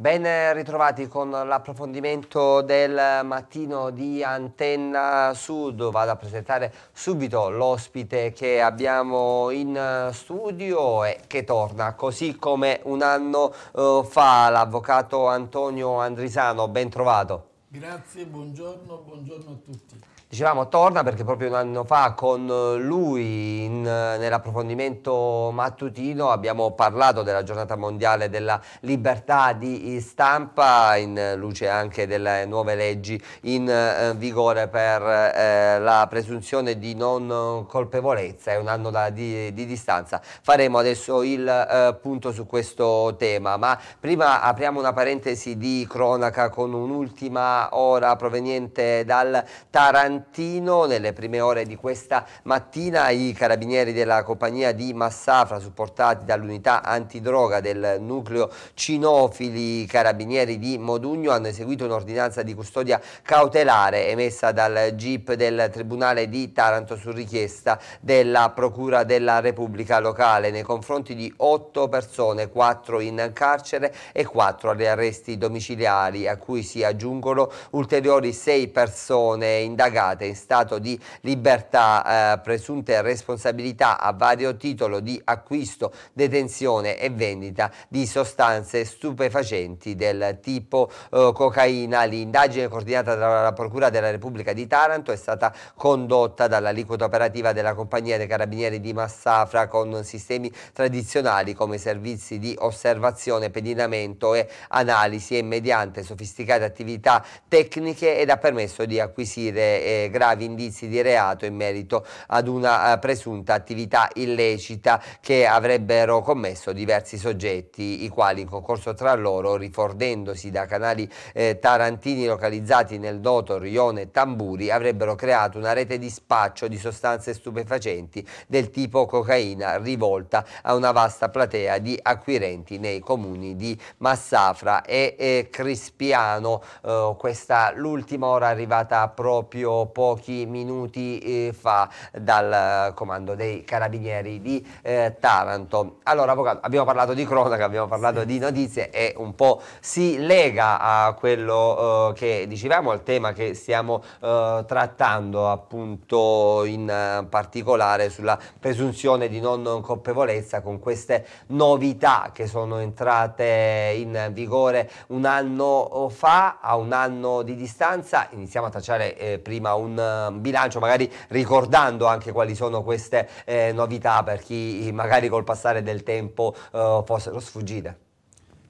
Ben ritrovati con l'approfondimento del mattino di Antenna Sud. Vado a presentare subito l'ospite che abbiamo in studio e che torna così come un anno eh, fa, l'avvocato Antonio Andrisano. Ben trovato. Grazie, buongiorno, buongiorno a tutti. Dicevamo torna perché proprio un anno fa con lui in, nell'approfondimento mattutino abbiamo parlato della giornata mondiale della libertà di stampa in luce anche delle nuove leggi in eh, vigore per eh, la presunzione di non colpevolezza, è un anno da, di, di, distanza. Faremo adesso il eh, punto su questo tema, ma prima apriamo una parentesi di cronaca con un'ultima ora proveniente dal Tarantino Cantino. Nelle prime ore di questa mattina i carabinieri della compagnia di Massafra, supportati dall'unità antidroga del nucleo Cinofili Carabinieri di Modugno, hanno eseguito un'ordinanza di custodia cautelare emessa dal GIP del Tribunale di Taranto su richiesta della Procura della Repubblica locale nei confronti di otto persone, quattro in carcere e quattro agli arresti domiciliari, a cui si aggiungono ulteriori sei persone indagate imputata in stato di libertà eh, presunte responsabilità a vario titolo di acquisto, detenzione e vendita di sostanze stupefacenti del tipo eh, cocaina. L'indagine coordinata dalla Procura della Repubblica di Taranto è stata condotta dall'aliquota operativa della Compagnia dei Carabinieri di Massafra con sistemi tradizionali come servizi di osservazione, pedinamento e analisi e mediante sofisticate attività tecniche ed ha permesso di acquisire eh, gravi indizi di reato in merito ad una eh, presunta attività illecita che avrebbero commesso diversi soggetti, i quali in concorso tra loro, rifordendosi da canali eh, tarantini localizzati nel Noto, Rione e Tamburi, avrebbero creato una rete di spaccio di sostanze stupefacenti del tipo cocaina rivolta a una vasta platea di acquirenti nei comuni di Massafra e eh, Crispiano. Eh, questa l'ultima ora arrivata proprio pochi minuti eh, fa dal eh, comando dei carabinieri di eh, Taranto. Allora, avvocato, abbiamo parlato di cronaca, abbiamo parlato sì. di notizie e un po' si lega a quello eh, che dicevamo, al tema che stiamo eh, trattando appunto in particolare sulla presunzione di non colpevolezza con queste novità che sono entrate in vigore un anno eh, fa, a un anno di distanza. Iniziamo a tracciare prima un eh, bilancio, magari ricordando anche quali sono queste eh, novità per chi eh, magari col passare del tempo eh, fossero sfuggite.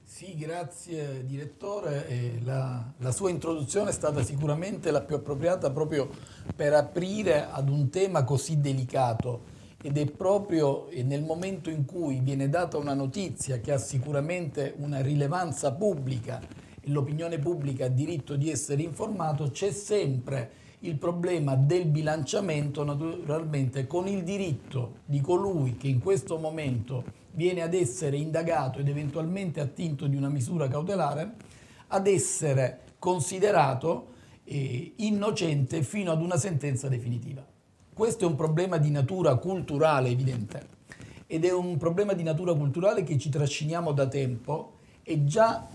Sì, grazie direttore. La, la, sua introduzione è stata sicuramente la più appropriata proprio per aprire ad un tema così delicato ed è proprio nel momento in cui viene data una notizia che ha sicuramente una rilevanza pubblica e l'opinione pubblica ha diritto di essere informato, c'è sempre il problema del bilanciamento naturalmente con il diritto di colui che in questo momento viene ad essere indagato ed eventualmente attinto di una misura cautelare ad essere considerato eh, innocente fino ad una sentenza definitiva. Questo è un problema di natura culturale evidente ed è un problema di natura culturale che ci trasciniamo da tempo e già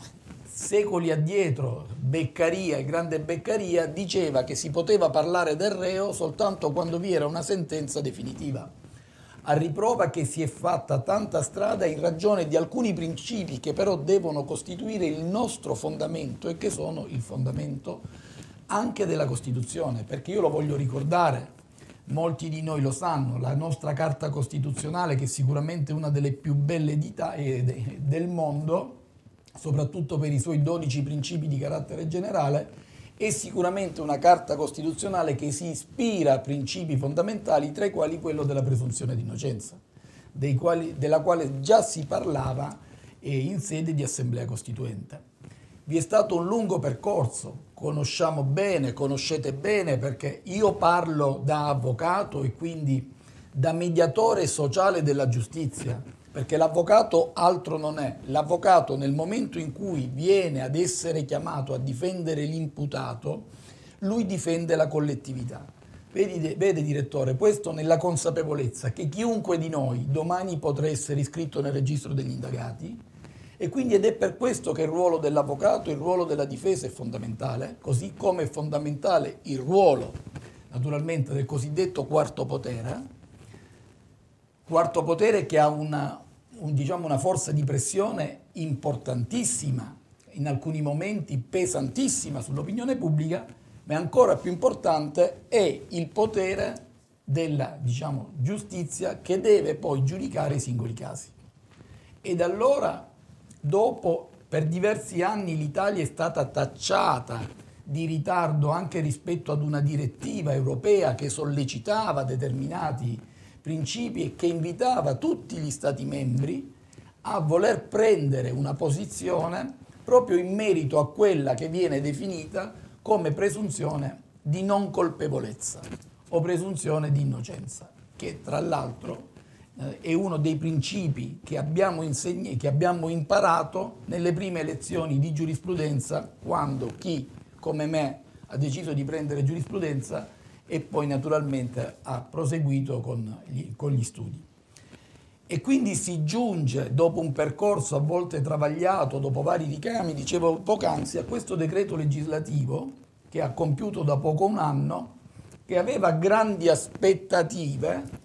secoli addietro Beccaria, il grande Beccaria, diceva che si poteva parlare del reo soltanto quando vi era una sentenza definitiva, a riprova che si è fatta tanta strada in ragione di alcuni principi che però devono costituire il nostro fondamento e che sono il fondamento anche della Costituzione, perché io lo voglio ricordare, molti di noi lo sanno, la nostra Carta Costituzionale, che è sicuramente una delle più belle d'Italia eh, del mondo, soprattutto per i suoi 12 principi di carattere generale, è sicuramente una carta costituzionale che si ispira a principi fondamentali, tra i quali quello della presunzione di innocenza, quali, della quale già si parlava eh, in sede di assemblea costituente. Vi è stato un lungo percorso, conosciamo bene, conoscete bene, perché io parlo da avvocato e quindi da mediatore sociale della giustizia perché l'avvocato altro non è. L'avvocato nel momento in cui viene ad essere chiamato a difendere l'imputato, lui difende la collettività. Vedi, vede direttore, questo nella consapevolezza che chiunque di noi domani potrà essere iscritto nel registro degli indagati e quindi ed è per questo che il ruolo dell'avvocato, il ruolo della difesa è fondamentale, così come è fondamentale il ruolo naturalmente del cosiddetto quarto potere, quarto potere che ha una, un, diciamo, una forza di pressione importantissima, in alcuni momenti pesantissima sull'opinione pubblica, ma ancora più importante è il potere della diciamo, giustizia che deve poi giudicare i singoli casi. E da allora, dopo per diversi anni l'Italia è stata tacciata di ritardo anche rispetto ad una direttiva europea che sollecitava determinati principi e che invitava tutti gli Stati membri a voler prendere una posizione proprio in merito a quella che viene definita come presunzione di non colpevolezza o presunzione di innocenza, che tra l'altro eh, è uno dei principi che abbiamo, insegni, che abbiamo imparato nelle prime lezioni di giurisprudenza, quando chi come me ha deciso di prendere giurisprudenza e poi naturalmente ha proseguito con gli, con gli studi. E quindi si giunge, dopo un percorso a volte travagliato, dopo vari ricami, dicevo poc'anzi, a questo decreto legislativo che ha compiuto da poco un anno, che aveva grandi aspettative,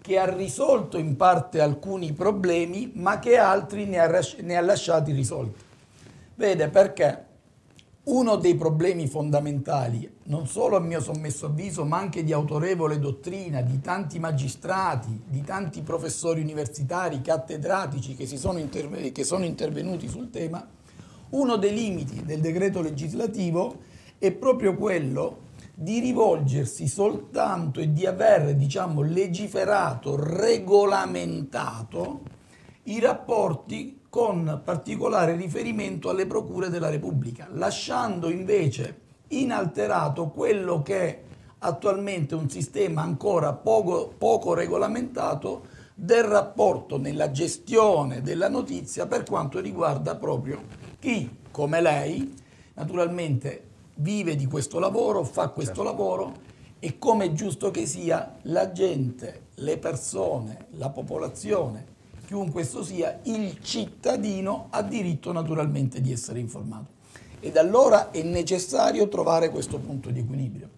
che ha risolto in parte alcuni problemi, ma che altri ne ha, ne ha lasciati risolti. Vede perché? Uno dei problemi fondamentali, non solo a mio sommesso avviso, ma anche di autorevole dottrina, di tanti magistrati, di tanti professori universitari, cattedratici che, sono, interven- che sono intervenuti sul tema, uno dei limiti del decreto legislativo è proprio quello di rivolgersi soltanto e di aver diciamo, legiferato, regolamentato i rapporti con particolare riferimento alle procure della Repubblica, lasciando invece inalterato quello che è attualmente un sistema ancora poco, poco regolamentato del rapporto nella gestione della notizia per quanto riguarda proprio chi, come lei, naturalmente vive di questo lavoro, fa questo certo. lavoro e come è giusto che sia, la gente, le persone, la popolazione chiunque questo sia, il cittadino ha diritto naturalmente di essere informato. Ed allora è necessario trovare questo punto di equilibrio.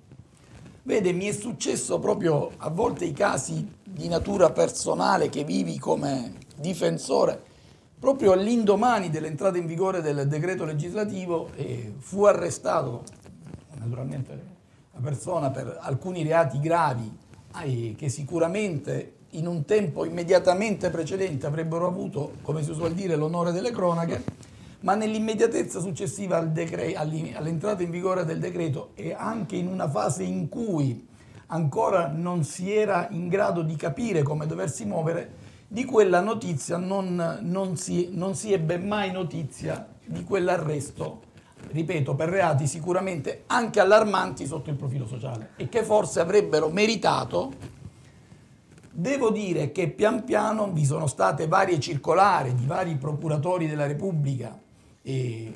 Vede, mi è successo proprio a volte i casi di natura personale che vivi come difensore, proprio all'indomani dell'entrata in vigore del decreto legislativo eh, fu arrestato, naturalmente, la persona per alcuni reati gravi eh, che sicuramente in un tempo immediatamente precedente avrebbero avuto, come si suol dire, l'onore delle cronache, ma nell'immediatezza successiva al decre- all'entrata in vigore del decreto e anche in una fase in cui ancora non si era in grado di capire come doversi muovere, di quella notizia non, non, si, non si ebbe mai notizia di quell'arresto ripeto, per reati sicuramente anche allarmanti sotto il profilo sociale e che forse avrebbero meritato Devo dire che pian piano vi sono state varie circolari di vari procuratori della Repubblica e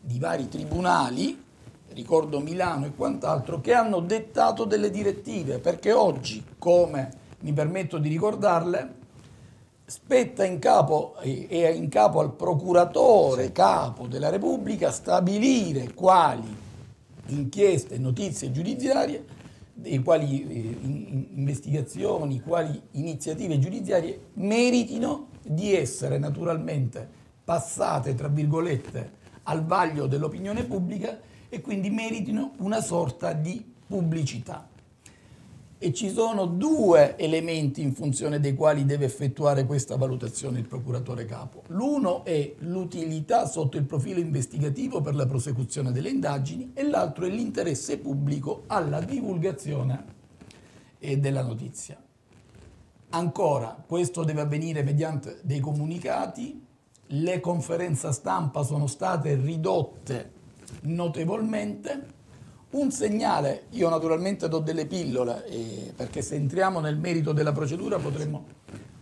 di vari tribunali, ricordo Milano e quant'altro, che hanno dettato delle direttive, perché oggi, come mi permetto di ricordarle, spetta in capo, e in capo al procuratore capo della Repubblica stabilire quali inchieste e notizie giudiziarie e quali eh, investigazioni, quali iniziative giudiziarie meritino di essere naturalmente passate, tra virgolette, al vaglio dell'opinione pubblica e quindi meritino una sorta di pubblicità e ci sono due elementi in funzione dei quali deve effettuare questa valutazione il procuratore capo. L'uno è l'utilità sotto il profilo investigativo per la prosecuzione delle indagini e l'altro è l'interesse pubblico alla divulgazione eh, della notizia. Ancora, questo deve avvenire mediante dei comunicati, le conferenze stampa sono state ridotte notevolmente un segnale, io naturalmente do delle pillole, eh, perché se entriamo nel merito della procedura potremmo...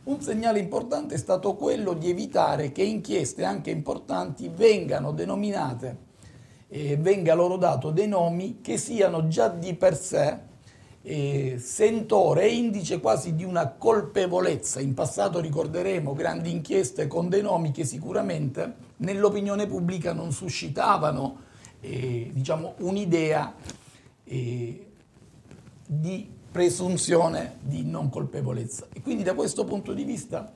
Un segnale importante è stato quello di evitare che inchieste anche importanti vengano denominate, eh, venga loro dato dei nomi che siano già di per sé eh, sentore e indice quasi di una colpevolezza. In passato ricorderemo grandi inchieste con dei nomi che sicuramente nell'opinione pubblica non suscitavano eh, diciamo, un'idea eh, di presunzione di non colpevolezza. E quindi da questo punto di vista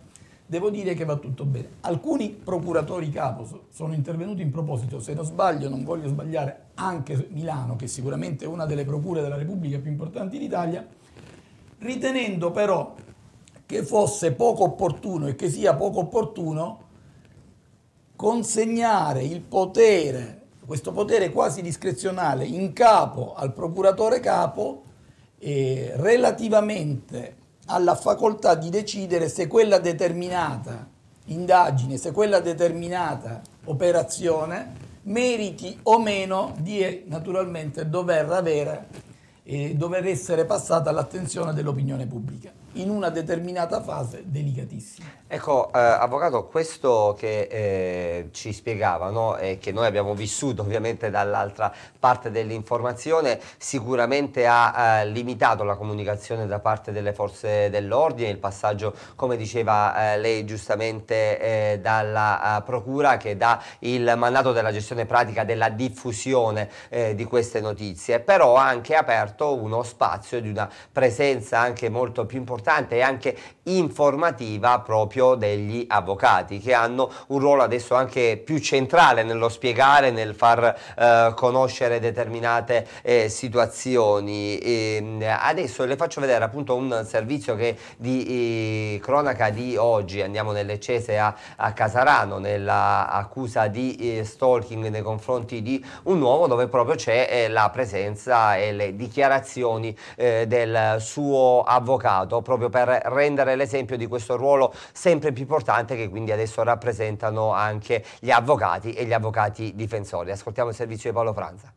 devo dire che va tutto bene. Alcuni procuratori capo sono intervenuti in proposito, se non sbaglio, non voglio sbagliare, anche Milano, che è sicuramente una delle procure della Repubblica più importanti d'Italia, ritenendo però che fosse poco opportuno e che sia poco opportuno consegnare il potere questo potere quasi discrezionale in capo al procuratore capo eh, relativamente alla facoltà di decidere se quella determinata indagine, se quella determinata operazione meriti o meno di naturalmente dover, avere, eh, dover essere passata all'attenzione dell'opinione pubblica in una determinata fase delicatissima. Ecco, eh, avvocato, questo che eh, ci spiegava no? e che noi abbiamo vissuto ovviamente dall'altra parte dell'informazione sicuramente ha eh, limitato la comunicazione da parte delle forze dell'ordine, il passaggio, come diceva eh, lei giustamente, eh, dalla eh, procura che dà il mandato della gestione pratica della diffusione di queste notizie, però ha anche aperto uno spazio di una presenza anche molto più importante importante e anche informativa proprio degli avvocati che hanno un ruolo adesso anche più centrale nello spiegare, nel far eh, conoscere determinate eh, situazioni. E, ehm, adesso le faccio vedere appunto un servizio che di eh, cronaca di oggi, andiamo nelle Cese a, a Casarano, nell'accusa di eh, stalking nei confronti di un uomo dove proprio c'è eh, la presenza e le dichiarazioni eh, del suo avvocato proprio per rendere l'esempio di questo ruolo sempre più importante che quindi adesso rappresentano anche gli avvocati e gli avvocati difensori. Ascoltiamo il servizio di Paolo Franza.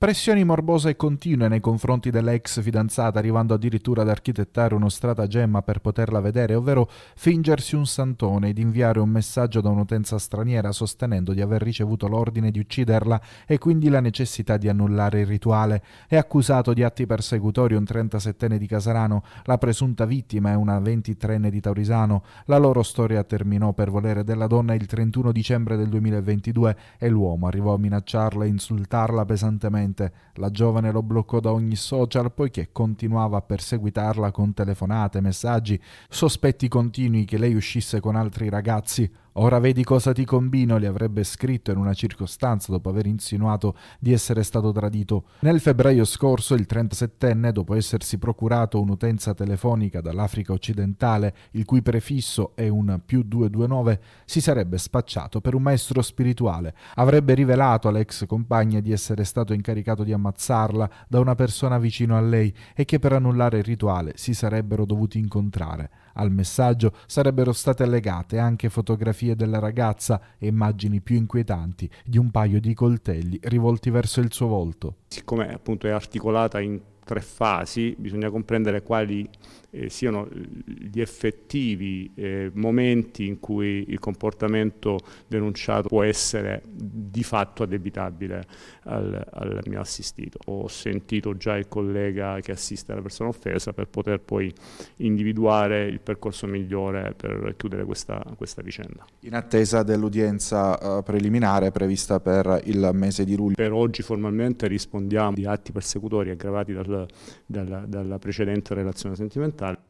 Pressioni morbose e continue nei confronti dell'ex fidanzata, arrivando addirittura ad architettare uno stratagemma per poterla vedere, ovvero fingersi un santone ed inviare un messaggio da un'utenza straniera sostenendo di aver ricevuto l'ordine di ucciderla e quindi la necessità di annullare il rituale. È accusato di atti persecutori un 37enne di Casarano, la presunta vittima è una 23enne di Taurisano. La loro storia terminò per volere della donna il 31 dicembre del 2022 e l'uomo arrivò a minacciarla e insultarla pesantemente Ovviamente la giovane lo bloccò da ogni social poiché continuava a perseguitarla con telefonate, messaggi, sospetti continui che lei uscisse con altri ragazzi Ora vedi cosa ti combino, le avrebbe scritto in una circostanza dopo aver insinuato di essere stato tradito. Nel febbraio scorso il 37enne, dopo essersi procurato un'utenza telefonica dall'Africa occidentale, il cui prefisso è un più 229, si sarebbe spacciato per un maestro spirituale. Avrebbe rivelato all'ex compagna di essere stato incaricato di ammazzarla da una persona vicino a lei e che per annullare il rituale si sarebbero dovuti incontrare. Al messaggio sarebbero state legate anche fotografie della ragazza e immagini più inquietanti di un paio di coltelli rivolti verso il suo volto. Siccome appunto è articolata in tre fasi, bisogna comprendere quali eh, siano gli effettivi eh, momenti in cui il comportamento denunciato può essere di fatto addebitabile al, al mio assistito. Ho sentito già il collega che assiste alla persona offesa per poter poi individuare il percorso migliore per chiudere questa, questa vicenda. In attesa dell'udienza eh, preliminare prevista per il mese di luglio. Per oggi formalmente rispondiamo di atti persecutori aggravati dal, dalla, dalla precedente relazione sentimentale fondamentale.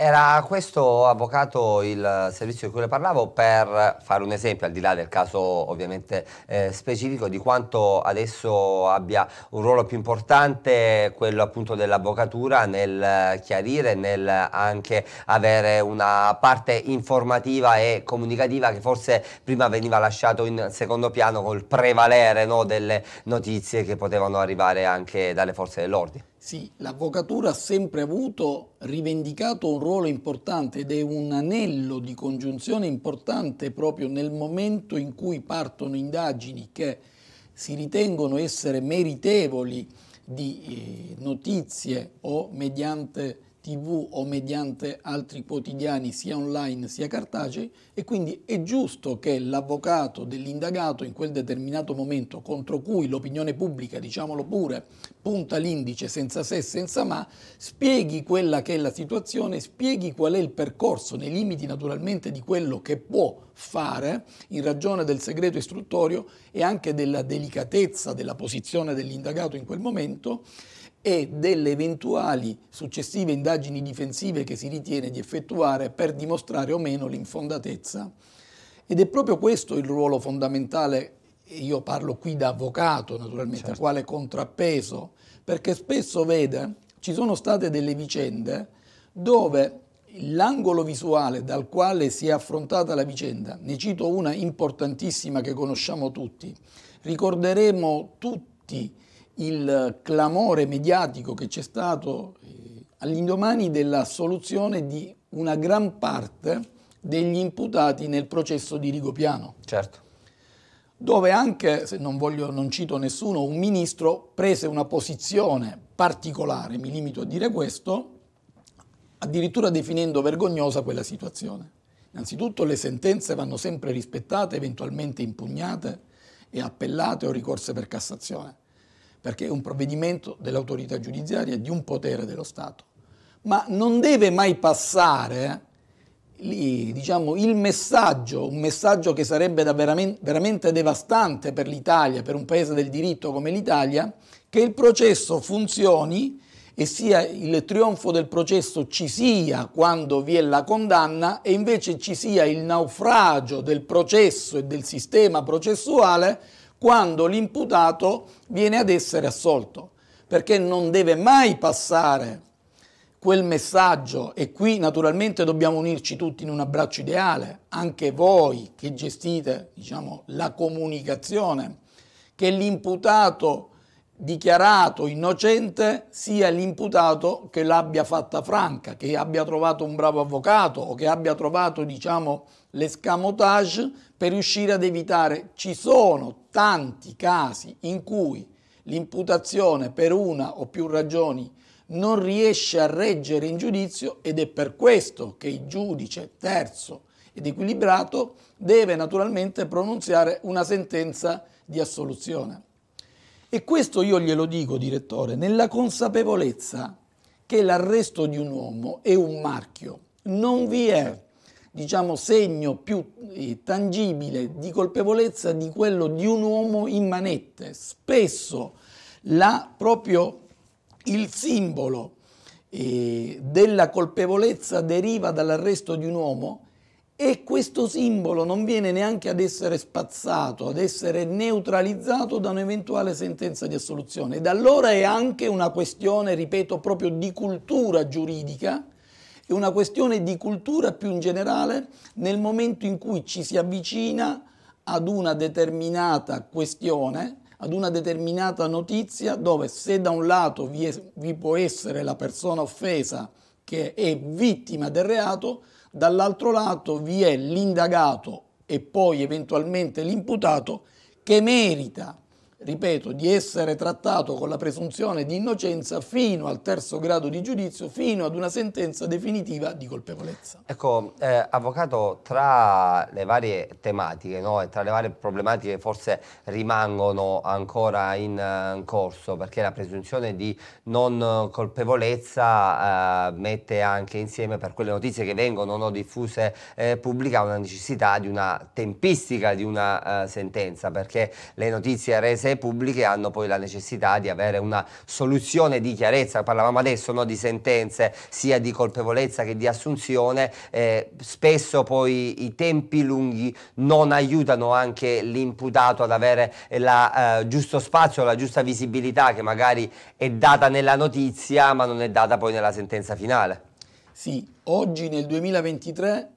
Era questo, avvocato, il servizio di cui le parlavo per fare un esempio, al di là del caso ovviamente eh, specifico, di quanto adesso abbia un ruolo più importante quello appunto dell'avvocatura nel chiarire, nel anche avere una parte informativa e comunicativa che forse prima veniva lasciato in secondo piano col prevalere no, delle notizie che potevano arrivare anche dalle forze dell'ordine. Sì, l'avvocatura ha sempre avuto, rivendicato un ruolo importante ed è un anello di congiunzione importante proprio nel momento in cui partono indagini che si ritengono essere meritevoli di eh, notizie o mediante tv o mediante altri quotidiani sia online sia cartacei e quindi è giusto che l'avvocato dell'indagato in quel determinato momento contro cui l'opinione pubblica, diciamolo pure, punta l'indice senza se e senza ma, spieghi quella che è la situazione, spieghi qual è il percorso nei limiti naturalmente di quello che può fare in ragione del segreto istruttorio e anche della delicatezza della posizione dell'indagato in quel momento e delle eventuali successive indagini difensive che si ritiene di effettuare per dimostrare o meno l'infondatezza. Ed è proprio questo il ruolo fondamentale, io parlo qui da avvocato naturalmente, certo. quale contrappeso, perché spesso vede ci sono state delle vicende dove l'angolo visuale dal quale si è affrontata la vicenda, ne cito una importantissima che conosciamo tutti, ricorderemo tutti il clamore mediatico che c'è stato eh, all'indomani della soluzione di una gran parte degli imputati nel processo di Rigopiano. Certo. Dove anche, se non, voglio, non cito nessuno, un ministro prese una posizione particolare, mi limito a dire questo, addirittura definendo vergognosa quella situazione. Innanzitutto le sentenze vanno sempre rispettate, eventualmente impugnate e appellate o ricorse per Cassazione perché è un provvedimento dell'autorità giudiziaria, di un potere dello Stato, ma non deve mai passare eh, lì, diciamo, il messaggio, un messaggio che sarebbe veramente, veramente devastante per l'Italia, per un paese del diritto come l'Italia, che il processo funzioni e sia il trionfo del processo ci sia quando vi è la condanna e invece ci sia il naufragio del processo e del sistema processuale quando l'imputato viene ad essere assolto, perché non deve mai passare quel messaggio e qui naturalmente dobbiamo unirci tutti in un abbraccio ideale, anche voi che gestite diciamo, la comunicazione, che l'imputato dichiarato innocente sia l'imputato che l'abbia fatta franca, che abbia trovato un bravo avvocato o che abbia trovato diciamo, l'escamotage per riuscire ad evitare. Ci sono tanti casi in cui l'imputazione per una o più ragioni non riesce a reggere in giudizio ed è per questo che il giudice terzo ed equilibrato deve naturalmente pronunziare una sentenza di assoluzione. E questo io glielo dico, direttore, nella consapevolezza che l'arresto di un uomo è un marchio. Non vi è diciamo, segno più eh, tangibile di colpevolezza di quello di un uomo in manette. Spesso la, proprio il simbolo eh, della colpevolezza deriva dall'arresto di un uomo e questo simbolo non viene neanche ad essere spazzato, ad essere neutralizzato da un'eventuale sentenza di assoluzione. Ed allora è anche una questione, ripeto, proprio di cultura giuridica è una questione di cultura più in generale nel momento in cui ci si avvicina ad una determinata questione, ad una determinata notizia dove se da un lato vi, è, vi può essere la persona offesa che è vittima del reato, dall'altro lato vi è l'indagato e poi eventualmente l'imputato che merita ripeto, di essere trattato con la presunzione di innocenza fino al terzo grado di giudizio, fino ad una sentenza definitiva di colpevolezza. Ecco, eh, Avvocato, tra le varie tematiche no, e tra le varie problematiche forse rimangono ancora in, in eh, corso, perché la presunzione di non colpevolezza eh, mette anche insieme per quelle notizie che vengono no, diffuse eh, pubblica una necessità di una tempistica di una eh, sentenza, perché le notizie rese case pubbliche hanno poi la necessità di avere una soluzione di chiarezza, parlavamo adesso no, di sentenze sia di colpevolezza che di assunzione, eh, spesso poi i tempi lunghi non aiutano anche l'imputato ad avere il eh, giusto spazio, la giusta visibilità che magari è data nella notizia ma non è data poi nella sentenza finale. Sì, oggi nel 2023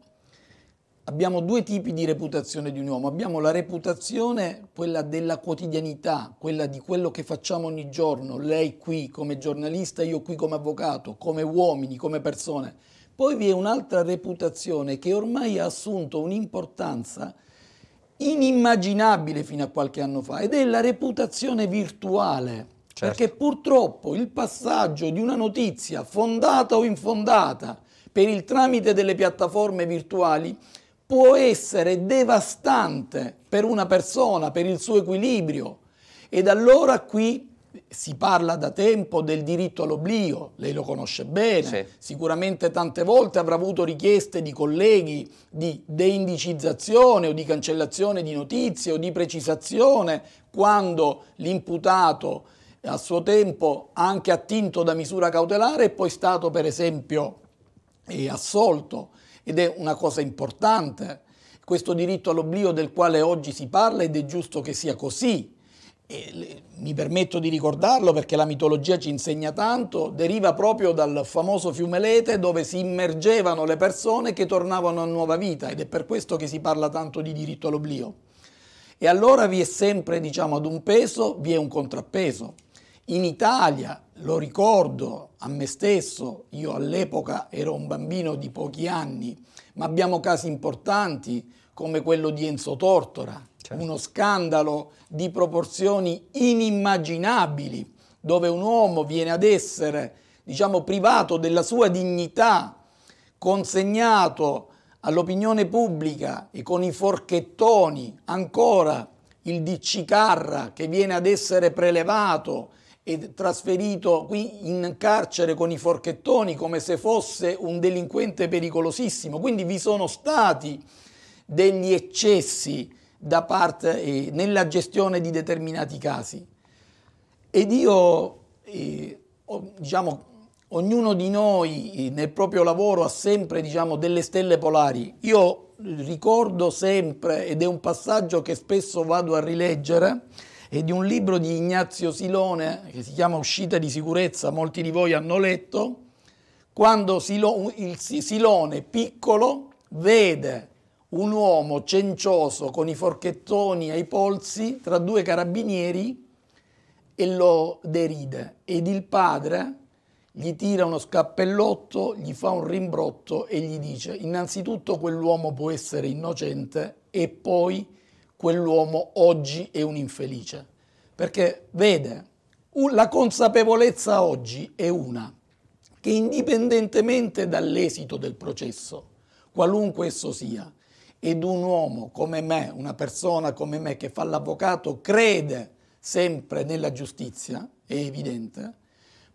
abbiamo due tipi di reputazione di un uomo. Abbiamo la reputazione, quella della quotidianità, quella di quello che facciamo ogni giorno, lei qui come giornalista, io qui come avvocato, come uomini, come persone. Poi vi è un'altra reputazione che ormai ha assunto un'importanza inimmaginabile fino a qualche anno fa ed è la reputazione virtuale. Certo. Perché purtroppo il passaggio di una notizia fondata o infondata per il tramite delle piattaforme virtuali può essere devastante per una persona, per il suo equilibrio. Ed allora qui si parla da tempo del diritto all'oblio, lei lo conosce bene, sì. sicuramente tante volte avrà avuto richieste di colleghi di deindicizzazione o di cancellazione di notizie o di precisazione quando l'imputato a suo tempo anche attinto da misura cautelare è poi stato per esempio eh, assolto ed è una cosa importante. Questo diritto all'oblio del quale oggi si parla ed è giusto che sia così. E mi permetto di ricordarlo perché la mitologia ci insegna tanto, deriva proprio dal famoso fiume Lete dove si immergevano le persone che tornavano a nuova vita ed è per questo che si parla tanto di diritto all'oblio. E allora vi è sempre, diciamo, ad un peso, vi è un contrappeso. In Italia, lo ricordo a me stesso, io all'epoca ero un bambino di pochi anni, ma abbiamo casi importanti come quello di Enzo Tortora, certo. uno scandalo di proporzioni inimmaginabili, dove un uomo viene ad essere, diciamo, privato della sua dignità, consegnato all'opinione pubblica e con i forchettoni ancora il DC Carra che viene ad essere prelevato e trasferito qui in carcere con i forchettoni come se fosse un delinquente pericolosissimo. Quindi vi sono stati degli eccessi da parte eh, nella gestione di determinati casi. Ed io, eh, diciamo, ognuno di noi eh, nel proprio lavoro ha sempre diciamo, delle stelle polari. Io ricordo sempre, ed è un passaggio che spesso vado a rileggere, e di un libro di Ignazio Silone che si chiama Uscita di sicurezza, molti di voi hanno letto, quando il Silone piccolo vede un uomo cencioso con i forchettoni ai polsi tra due carabinieri e lo deride ed il padre gli tira uno scappellotto, gli fa un rimbrotto e gli dice innanzitutto quell'uomo può essere innocente e poi quell'uomo oggi è un infelice. Perché vede, la consapevolezza oggi è una, che indipendentemente dall'esito del processo, qualunque esso sia, ed un uomo come me, una persona come me che fa l'avvocato, crede sempre nella giustizia, è evidente,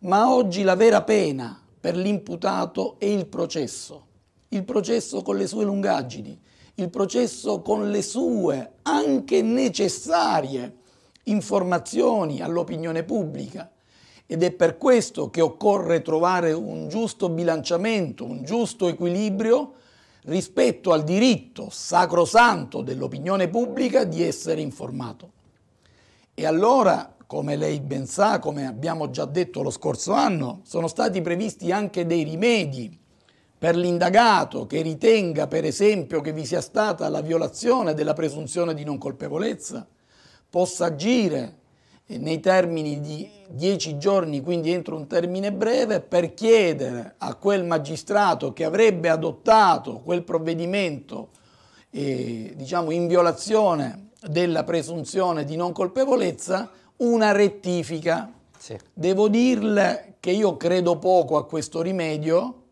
ma oggi la vera pena per l'imputato è il processo, il processo con le sue lungaggini, il processo con le sue, anche necessarie, informazioni all'opinione pubblica. Ed è per questo che occorre trovare un giusto bilanciamento, un giusto equilibrio rispetto al diritto sacrosanto dell'opinione pubblica di essere informato. E allora, come lei ben sa, come abbiamo già detto lo scorso anno, sono stati previsti anche dei rimedi per l'indagato che ritenga per esempio che vi sia stata la violazione della presunzione di non colpevolezza possa agire eh, nei termini di 10 giorni, quindi entro un termine breve, per chiedere a quel magistrato che avrebbe adottato quel provvedimento eh, diciamo in violazione della presunzione di non colpevolezza una rettifica. Sì. Devo dirle che io credo poco a questo rimedio,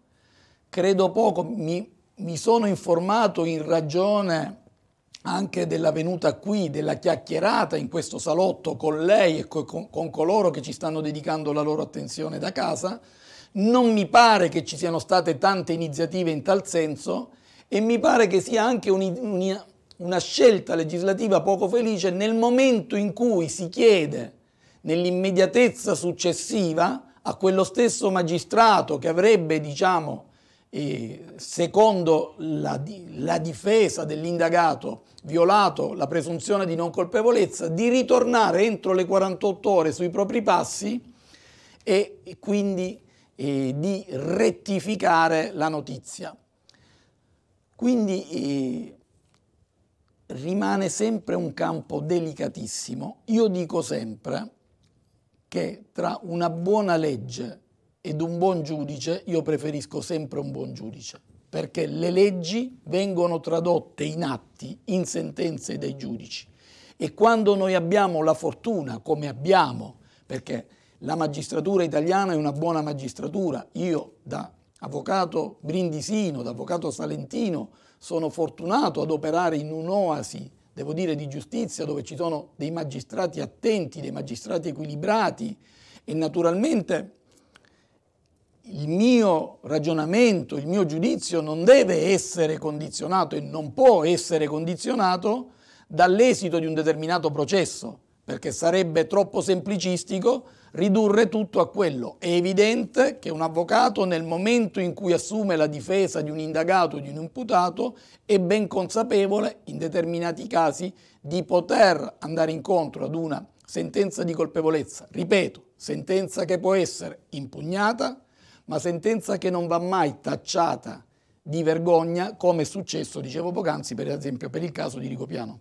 credo poco, mi, mi sono informato in ragione anche della venuta qui, della chiacchierata in questo salotto con lei e con, con, coloro che ci stanno dedicando la loro attenzione da casa, non mi pare che ci siano state tante iniziative in tal senso e mi pare che sia anche un, un, una scelta legislativa poco felice nel momento in cui si chiede nell'immediatezza successiva a quello stesso magistrato che avrebbe, diciamo, eh, secondo la, la difesa dell'indagato violato la presunzione di non colpevolezza, di ritornare entro le 48 ore sui propri passi e quindi eh, di rettificare la notizia. Quindi eh, rimane sempre un campo delicatissimo. Io dico sempre che tra una buona legge ed un buon giudice, io preferisco sempre un buon giudice, perché le leggi vengono tradotte in atti, in sentenze dai giudici. E quando noi abbiamo la fortuna, come abbiamo, perché la magistratura italiana è una buona magistratura, io da avvocato brindisino, da avvocato salentino, sono fortunato ad operare in un'oasi, devo dire, di giustizia, dove ci sono dei magistrati attenti, dei magistrati equilibrati e naturalmente il mio ragionamento, il mio giudizio non deve essere condizionato e non può essere condizionato dall'esito di un determinato processo, perché sarebbe troppo semplicistico ridurre tutto a quello. È evidente che un avvocato nel momento in cui assume la difesa di un indagato o di un imputato è ben consapevole in determinati casi di poter andare incontro ad una sentenza di colpevolezza, ripeto, sentenza che può essere impugnata, ma sentenza che non va mai tacciata di vergogna come è successo, dicevo poc'anzi, per esempio per il caso di Rigopiano.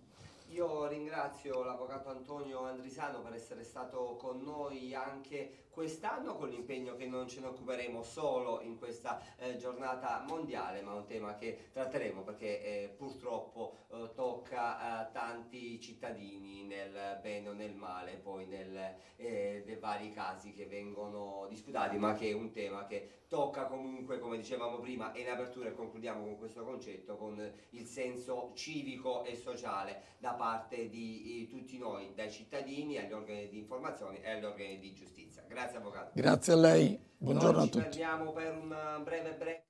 Io ringrazio l'avvocato Antonio Andrisano per essere stato con noi anche quest'anno con l'impegno che non ce ne occuperemo solo in questa eh, giornata mondiale ma è un tema che tratteremo perché eh, purtroppo eh, tocca tanti cittadini nel bene o nel male poi nel, eh, dei vari casi che vengono disputati ma che è un tema che tocca comunque come dicevamo prima in apertura e concludiamo con questo concetto con il senso civico e sociale da parte di eh, tutti noi, dai cittadini agli organi di informazione e agli organi di giustizia. Grazie Avvocato. Grazie a lei, buongiorno noi a tutti. Ci fermiamo per un eh, breve break,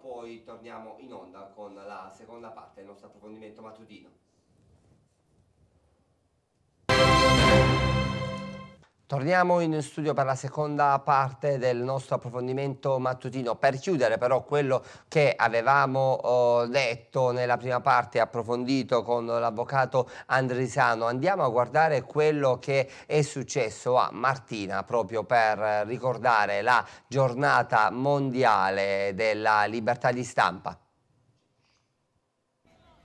poi torniamo in onda con la seconda parte del nostro approfondimento mattutino. Torniamo in studio per la seconda parte del nostro approfondimento mattutino. Per chiudere però quello che avevamo eh, detto nella prima parte, approfondito con l'avvocato Andrisano, andiamo a guardare quello che è successo a Martina proprio per ricordare la giornata mondiale della libertà di stampa.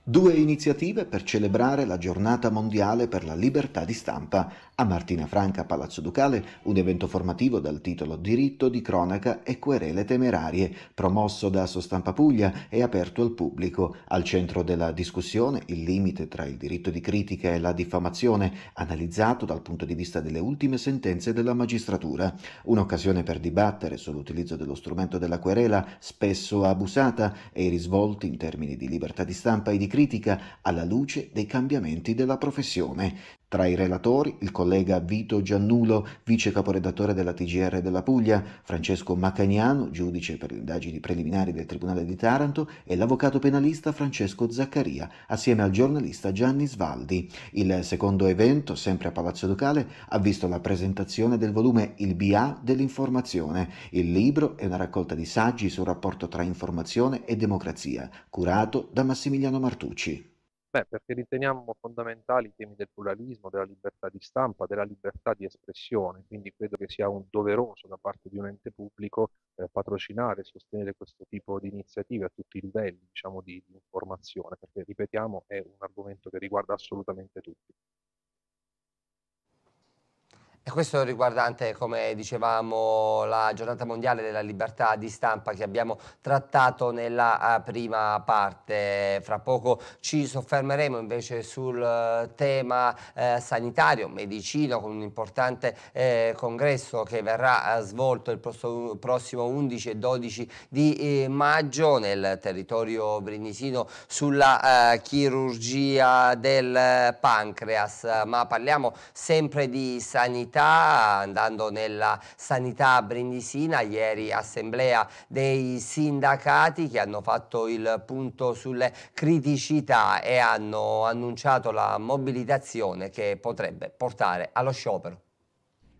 Due iniziative per celebrare la giornata mondiale per la libertà di stampa. A Martina Franca, Palazzo Ducale, un evento formativo dal titolo Diritto di cronaca e querele temerarie, promosso da Sostampa Puglia e aperto al pubblico. Al centro della discussione il limite tra il diritto di critica e la diffamazione, analizzato dal punto di vista delle ultime sentenze della magistratura. Un'occasione per dibattere sull'utilizzo dello strumento della querela, spesso abusata, e i risvolti in termini di libertà di stampa e di critica alla luce dei cambiamenti della professione, tra i relatori il collega Vito Giannulo, vice caporedattore della TGR della Puglia, Francesco Macagnano, giudice per le indagini preliminari del Tribunale di Taranto, e l'avvocato penalista Francesco Zaccaria, assieme al giornalista Gianni Svaldi. Il secondo evento, sempre a Palazzo Ducale, ha visto la presentazione del volume Il BA dell'informazione. Il libro è una raccolta di saggi sul rapporto tra informazione e democrazia, curato da Massimiliano Martucci. Beh, perché riteniamo fondamentali i temi del pluralismo, della libertà di stampa, della libertà di espressione, quindi credo che sia un doveroso da parte di un ente pubblico eh, patrocinare e sostenere questo tipo di iniziative a tutti i livelli diciamo, di, di informazione, perché ripetiamo è un argomento che riguarda assolutamente tutti. E questo riguardante, come dicevamo, la giornata mondiale della libertà di stampa che abbiamo trattato nella eh, prima parte. Fra poco ci soffermeremo invece sul eh, tema eh, sanitario, medicina, con un importante eh, congresso che verrà eh, svolto il prossimo 11 e 12 di maggio nel territorio brinisino sulla eh, chirurgia del pancreas. Ma parliamo sempre di sanità sanità, andando nella sanità brindisina, ieri assemblea dei sindacati che hanno fatto il punto sulle criticità e hanno annunciato la mobilitazione che potrebbe portare allo sciopero.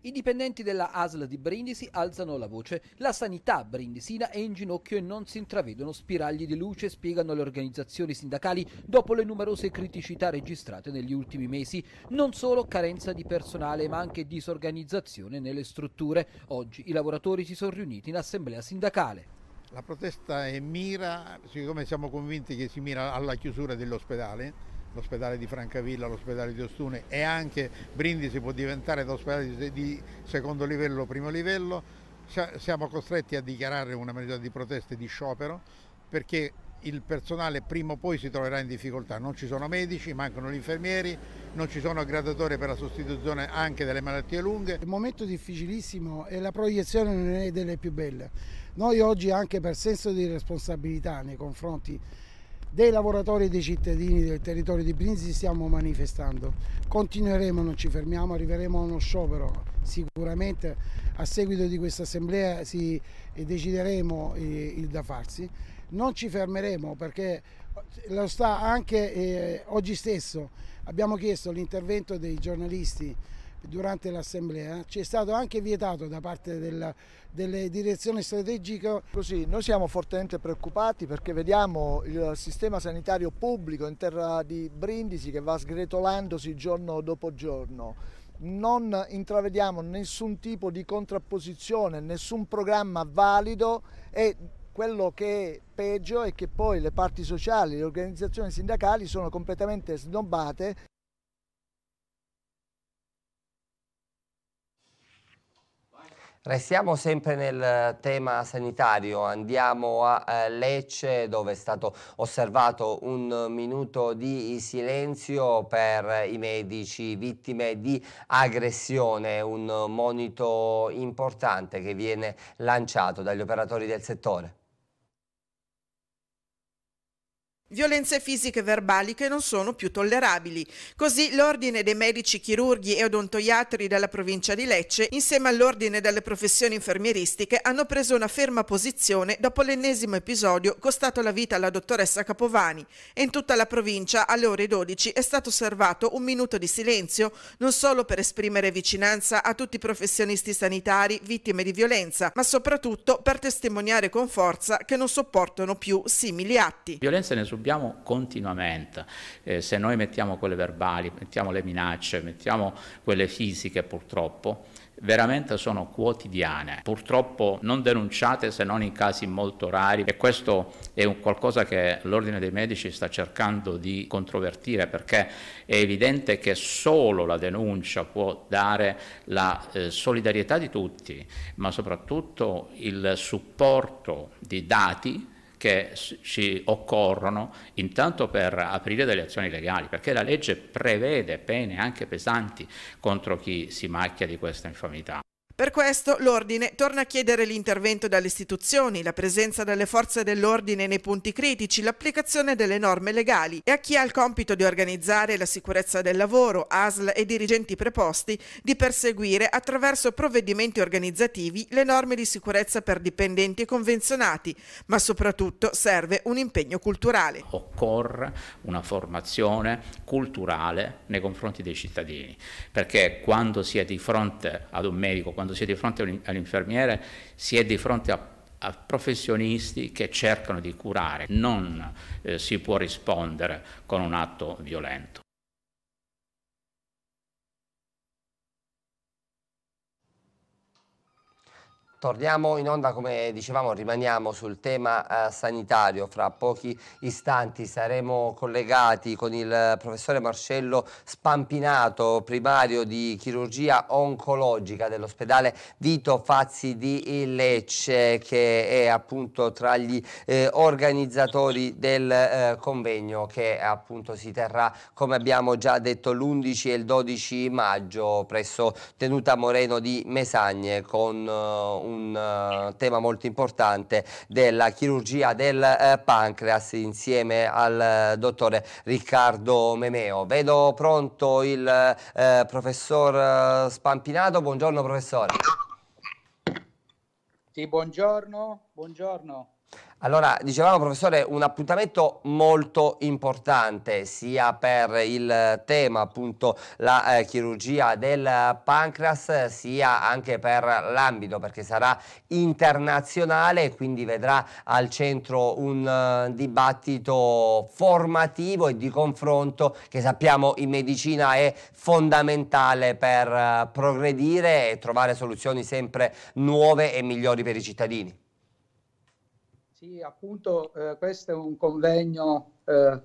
I dipendenti della ASL di Brindisi alzano la voce. La sanità brindisina è in ginocchio e non si intravedono spiragli di luce, spiegano le organizzazioni sindacali dopo le numerose criticità registrate negli ultimi mesi. Non solo carenza di personale, ma anche disorganizzazione nelle strutture. Oggi i lavoratori si sono riuniti in assemblea sindacale. La protesta è mira, siccome siamo convinti che si mira alla chiusura dell'ospedale, l'ospedale di Francavilla, l'ospedale di Ostune e anche Brindisi può diventare l'ospedale di secondo livello, primo livello, siamo costretti a dichiarare una medida di proteste, e di sciopero perché il personale prima o poi si troverà in difficoltà, non ci sono medici, mancano gli infermieri, non ci sono gradatori per la sostituzione anche delle malattie lunghe. È un momento difficilissimo e la proiezione non è delle più belle. Noi oggi anche per senso di responsabilità nei confronti dei lavoratori e dei cittadini del territorio di Brindisi stiamo manifestando. Continueremo, non ci fermiamo, arriveremo a uno sciopero sicuramente. A seguito di questa assemblea si decideremo eh, il da farsi. Non ci fermeremo perché lo sta anche eh, oggi stesso. Abbiamo chiesto l'intervento dei giornalisti durante l'assemblea, ci è stato anche vietato da parte della, delle direzioni strategiche. Così, noi siamo fortemente preoccupati perché vediamo il sistema sanitario pubblico in terra di Brindisi che va sgretolandosi giorno dopo giorno non intravediamo nessun tipo di contrapposizione, nessun programma valido e quello che è peggio è che poi le parti sociali, le organizzazioni sindacali sono completamente snobbate. Restiamo sempre nel tema sanitario, andiamo a eh, Lecce dove è stato osservato un minuto di silenzio per i medici vittime di aggressione, un monito importante che viene lanciato dagli operatori del settore. Violenze fisiche e verbali che non sono più tollerabili. Così l'Ordine dei Medici Chirurghi e Odontoiatri della provincia di Lecce, insieme all'Ordine delle Professioni Infermieristiche, hanno preso una ferma posizione dopo l'ennesimo episodio costato la vita alla dottoressa Capovani. E in tutta la provincia, alle ore 12, è stato osservato un minuto di silenzio, non solo per esprimere vicinanza a tutti i professionisti sanitari vittime di violenza, ma soprattutto per testimoniare con forza che non sopportano più simili atti. Violenza ne sub- dobbiamo continuamente. Eh, se noi mettiamo quelle verbali, mettiamo le minacce, mettiamo quelle fisiche purtroppo, veramente sono quotidiane, purtroppo non denunciate se non in casi molto rari e questo è un qualcosa che l'Ordine dei Medici sta cercando di controvertire perché è evidente che solo la denuncia può dare la eh, solidarietà di tutti, ma soprattutto il supporto di dati che ci occorrono intanto per aprire delle azioni legali, perché la legge prevede pene anche pesanti contro chi si macchia di questa infamità. Per questo l'Ordine torna a chiedere l'intervento dalle istituzioni, la presenza delle forze dell'ordine nei punti critici, l'applicazione delle norme legali e a chi ha il compito di organizzare la sicurezza del lavoro, ASL e dirigenti preposti, di perseguire attraverso provvedimenti organizzativi le norme di sicurezza per dipendenti e convenzionati, ma soprattutto serve un impegno culturale. Occorre una formazione culturale nei confronti dei cittadini, perché quando si è di fronte ad un medico, quando si è di fronte all'infermiere, si è di fronte a, a professionisti che cercano di curare, non eh, si può rispondere con un atto violento. Torniamo in onda, come dicevamo, rimaniamo sul tema eh, sanitario. Fra pochi istanti saremo collegati con il professore Marcello Spampinato, primario di chirurgia oncologica dell'ospedale Vito Fazzi di Lecce, che è appunto tra gli eh, organizzatori del eh, convegno che appunto si terrà, come abbiamo già detto, l'11 e il 12 maggio presso Tenuta Moreno di Mesagne con eh, un un uh, tema molto importante della chirurgia del uh, pancreas insieme al uh, dottore Riccardo Memeo. Vedo pronto il professor Spampinato, buongiorno professore. Sì, buongiorno, buongiorno. Allora, dicevamo professore, un appuntamento molto importante sia per il tema appunto la eh, chirurgia del pancreas sia anche per l'ambito perché sarà internazionale e quindi vedrà al centro un eh, dibattito formativo e di confronto che sappiamo in medicina è fondamentale per eh, progredire e trovare soluzioni sempre nuove e migliori per i cittadini. Sì, appunto eh, questo è un convegno eh,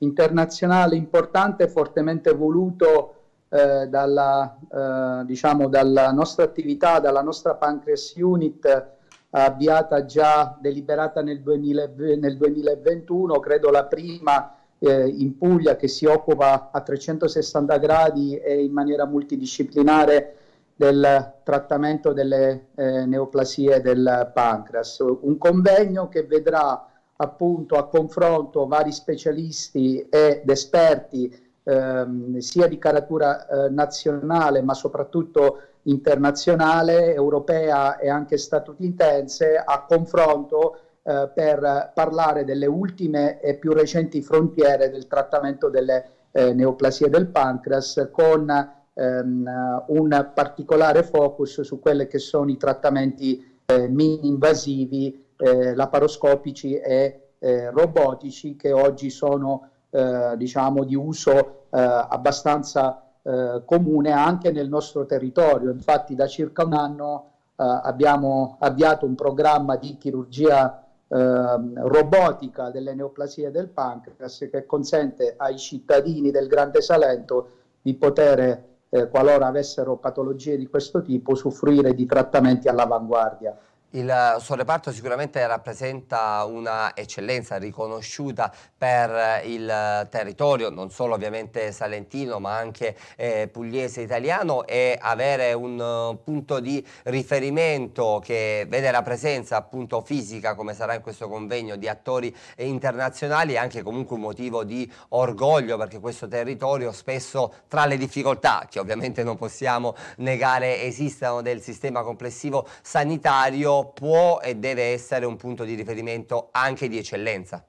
internazionale importante, fortemente voluto eh, dalla, eh, diciamo, dalla, nostra attività, dalla nostra Pancreas Unit, avviata già, deliberata nel, 2000, nel 2021, credo la prima eh, in Puglia che si occupa a 360 gradi e in maniera multidisciplinare del trattamento delle eh, neoplasie del pancreas. Un convegno che vedrà appunto a confronto vari specialisti ed esperti ehm, sia di caratura eh, nazionale ma soprattutto internazionale, europea e anche statunitense a confronto eh, per parlare delle ultime e più recenti frontiere del trattamento delle eh, neoplasie del pancreas con ehm, un particolare focus su quelli che sono i trattamenti eh, mini-invasivi, eh, laparoscopici e eh, robotici che oggi sono eh, diciamo, di uso eh, abbastanza eh, comune anche nel nostro territorio. Infatti da circa un anno abbiamo avviato un programma di chirurgia ehm, robotica delle neoplasie del pancreas che consente ai cittadini del Grande Salento di poter eh, qualora avessero patologie di questo tipo, usufruire di trattamenti all'avanguardia. Il suo reparto sicuramente rappresenta una eccellenza riconosciuta per eh, il territorio, non solo ovviamente salentino ma anche eh, pugliese italiano e avere un eh, punto di riferimento che vede la presenza appunto fisica come sarà in questo convegno di attori internazionali è anche comunque un motivo di orgoglio perché questo territorio spesso tra le difficoltà che ovviamente non possiamo negare esistano del sistema complessivo sanitario può e deve essere un punto di riferimento anche di eccellenza.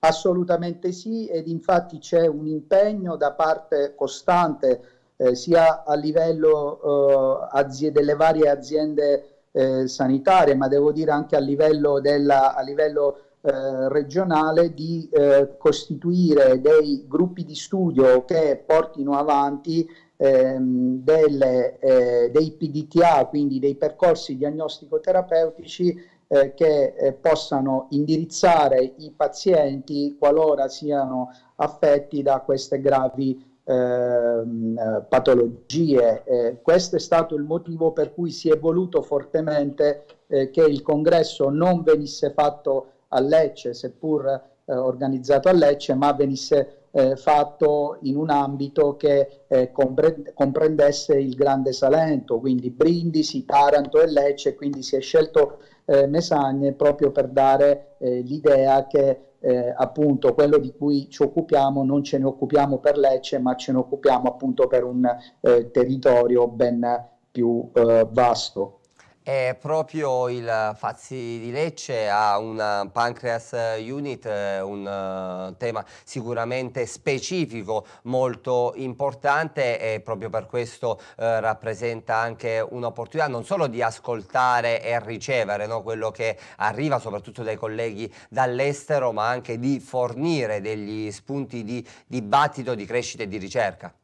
Assolutamente sì, ed infatti c'è un impegno da parte costante eh, sia a livello eh, aziende, delle varie aziende eh, sanitarie, ma devo dire anche a livello, della, a livello eh, regionale di eh, costituire dei gruppi di studio che portino avanti ehm, delle, eh, dei PDTA, quindi dei percorsi diagnostico-terapeutici eh, che eh, possano indirizzare i pazienti qualora siano affetti da queste gravi Ehm, patologie. Eh, questo è stato il motivo per cui si è voluto fortemente eh, che il congresso non venisse fatto a Lecce, seppur eh, organizzato a Lecce, ma venisse eh, fatto in un ambito che eh, compre- comprendesse il Grande Salento, quindi Brindisi, Taranto e Lecce, quindi si è scelto eh, Mesagne proprio per dare eh, l'idea che eh, appunto quello di cui ci occupiamo non ce ne occupiamo per Lecce, ma ce ne occupiamo appunto per un eh, territorio ben più vasto. È proprio il Fazzi di Lecce ha un pancreas unit, eh, un eh, tema sicuramente specifico, molto importante e proprio per questo eh, rappresenta anche un'opportunità non solo di ascoltare e ricevere no, quello che arriva soprattutto dai colleghi dall'estero, ma anche di fornire degli spunti di dibattito, di crescita e di ricerca.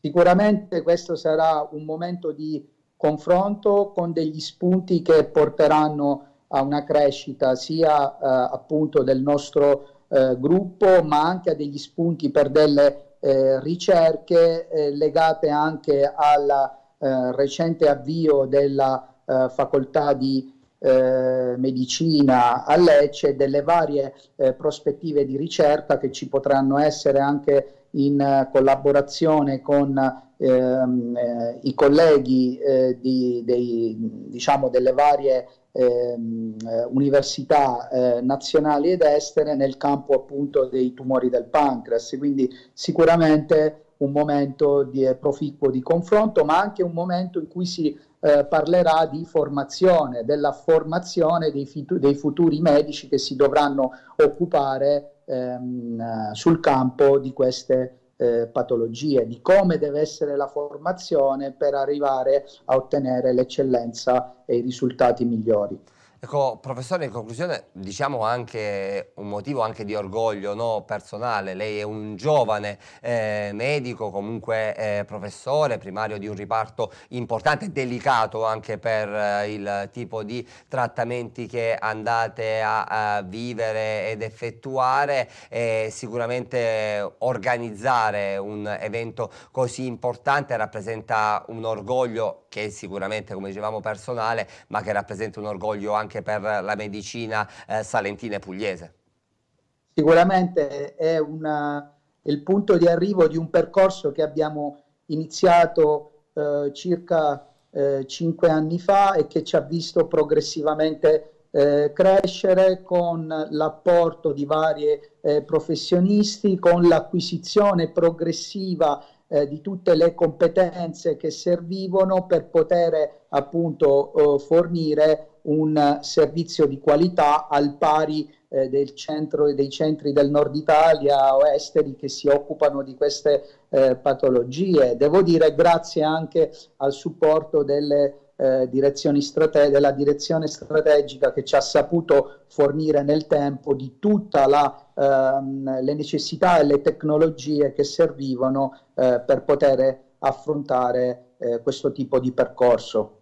Sicuramente questo sarà un momento di confronto con degli spunti che porteranno a una crescita sia eh, appunto del nostro eh, gruppo ma anche a degli spunti per delle eh, ricerche eh, legate anche al eh, recente avvio della facoltà di eh, medicina a Lecce e delle varie eh, prospettive di ricerca che ci potranno essere anche in collaborazione con ehm, eh, i colleghi eh, di, dei, diciamo, delle varie ehm, eh, università eh, nazionali ed estere nel campo appunto dei tumori del pancreas, quindi sicuramente un momento di, eh, proficuo di confronto, ma anche un momento in cui si eh, parlerà di formazione, della formazione dei, fitu- dei, futuri medici che si dovranno occupare ehm, sul campo di queste eh, patologie, di come deve essere la formazione per arrivare a ottenere l'eccellenza e i risultati migliori. Ecco, professore, in conclusione diciamo anche un motivo anche di orgoglio no, personale. Lei è un giovane eh, medico, comunque eh, professore, primario di un riparto importante e delicato anche per eh, il tipo di trattamenti che andate a, a vivere ed effettuare. sicuramente organizzare un evento così importante rappresenta un orgoglio che è sicuramente, come dicevamo, personale, ma che rappresenta un orgoglio anche anche per la medicina eh, salentina e pugliese. Sicuramente è una, il punto di arrivo di un percorso che abbiamo iniziato eh, circa eh, cinque anni fa e che ci ha visto progressivamente eh, crescere con l'apporto di varie eh, professionisti, con l'acquisizione progressiva eh, di tutte le competenze che servivano per poter appunto eh, fornire un servizio di qualità al pari eh, del centro e dei centri del nord Italia o esteri che si occupano di queste eh, patologie. Devo dire grazie anche al supporto delle eh, Direzioni Strate- della direzione strategica che ci ha saputo fornire nel tempo di tutte ehm, le necessità e le tecnologie che servivano eh, per poter affrontare eh, questo tipo di percorso.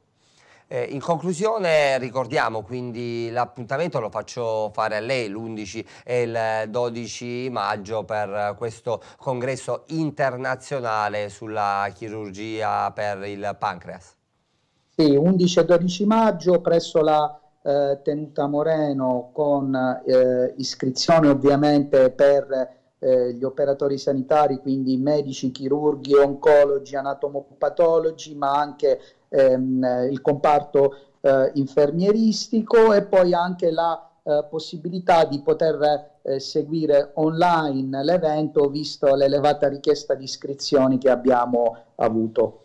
Eh, in conclusione ricordiamo quindi l'appuntamento lo faccio fare a lei l'11 e il 12 maggio per questo congresso internazionale sulla chirurgia per il pancreas. Sì, 11 e 12 maggio presso la eh, Tenuta Moreno con eh, iscrizione ovviamente per eh, gli operatori sanitari, quindi medici, chirurghi, oncologi, anatomopatologi, ma anche ehm, il comparto eh, infermieristico e poi anche la eh, possibilità di poter eh, seguire online l'evento visto l'elevata richiesta di iscrizioni che abbiamo avuto.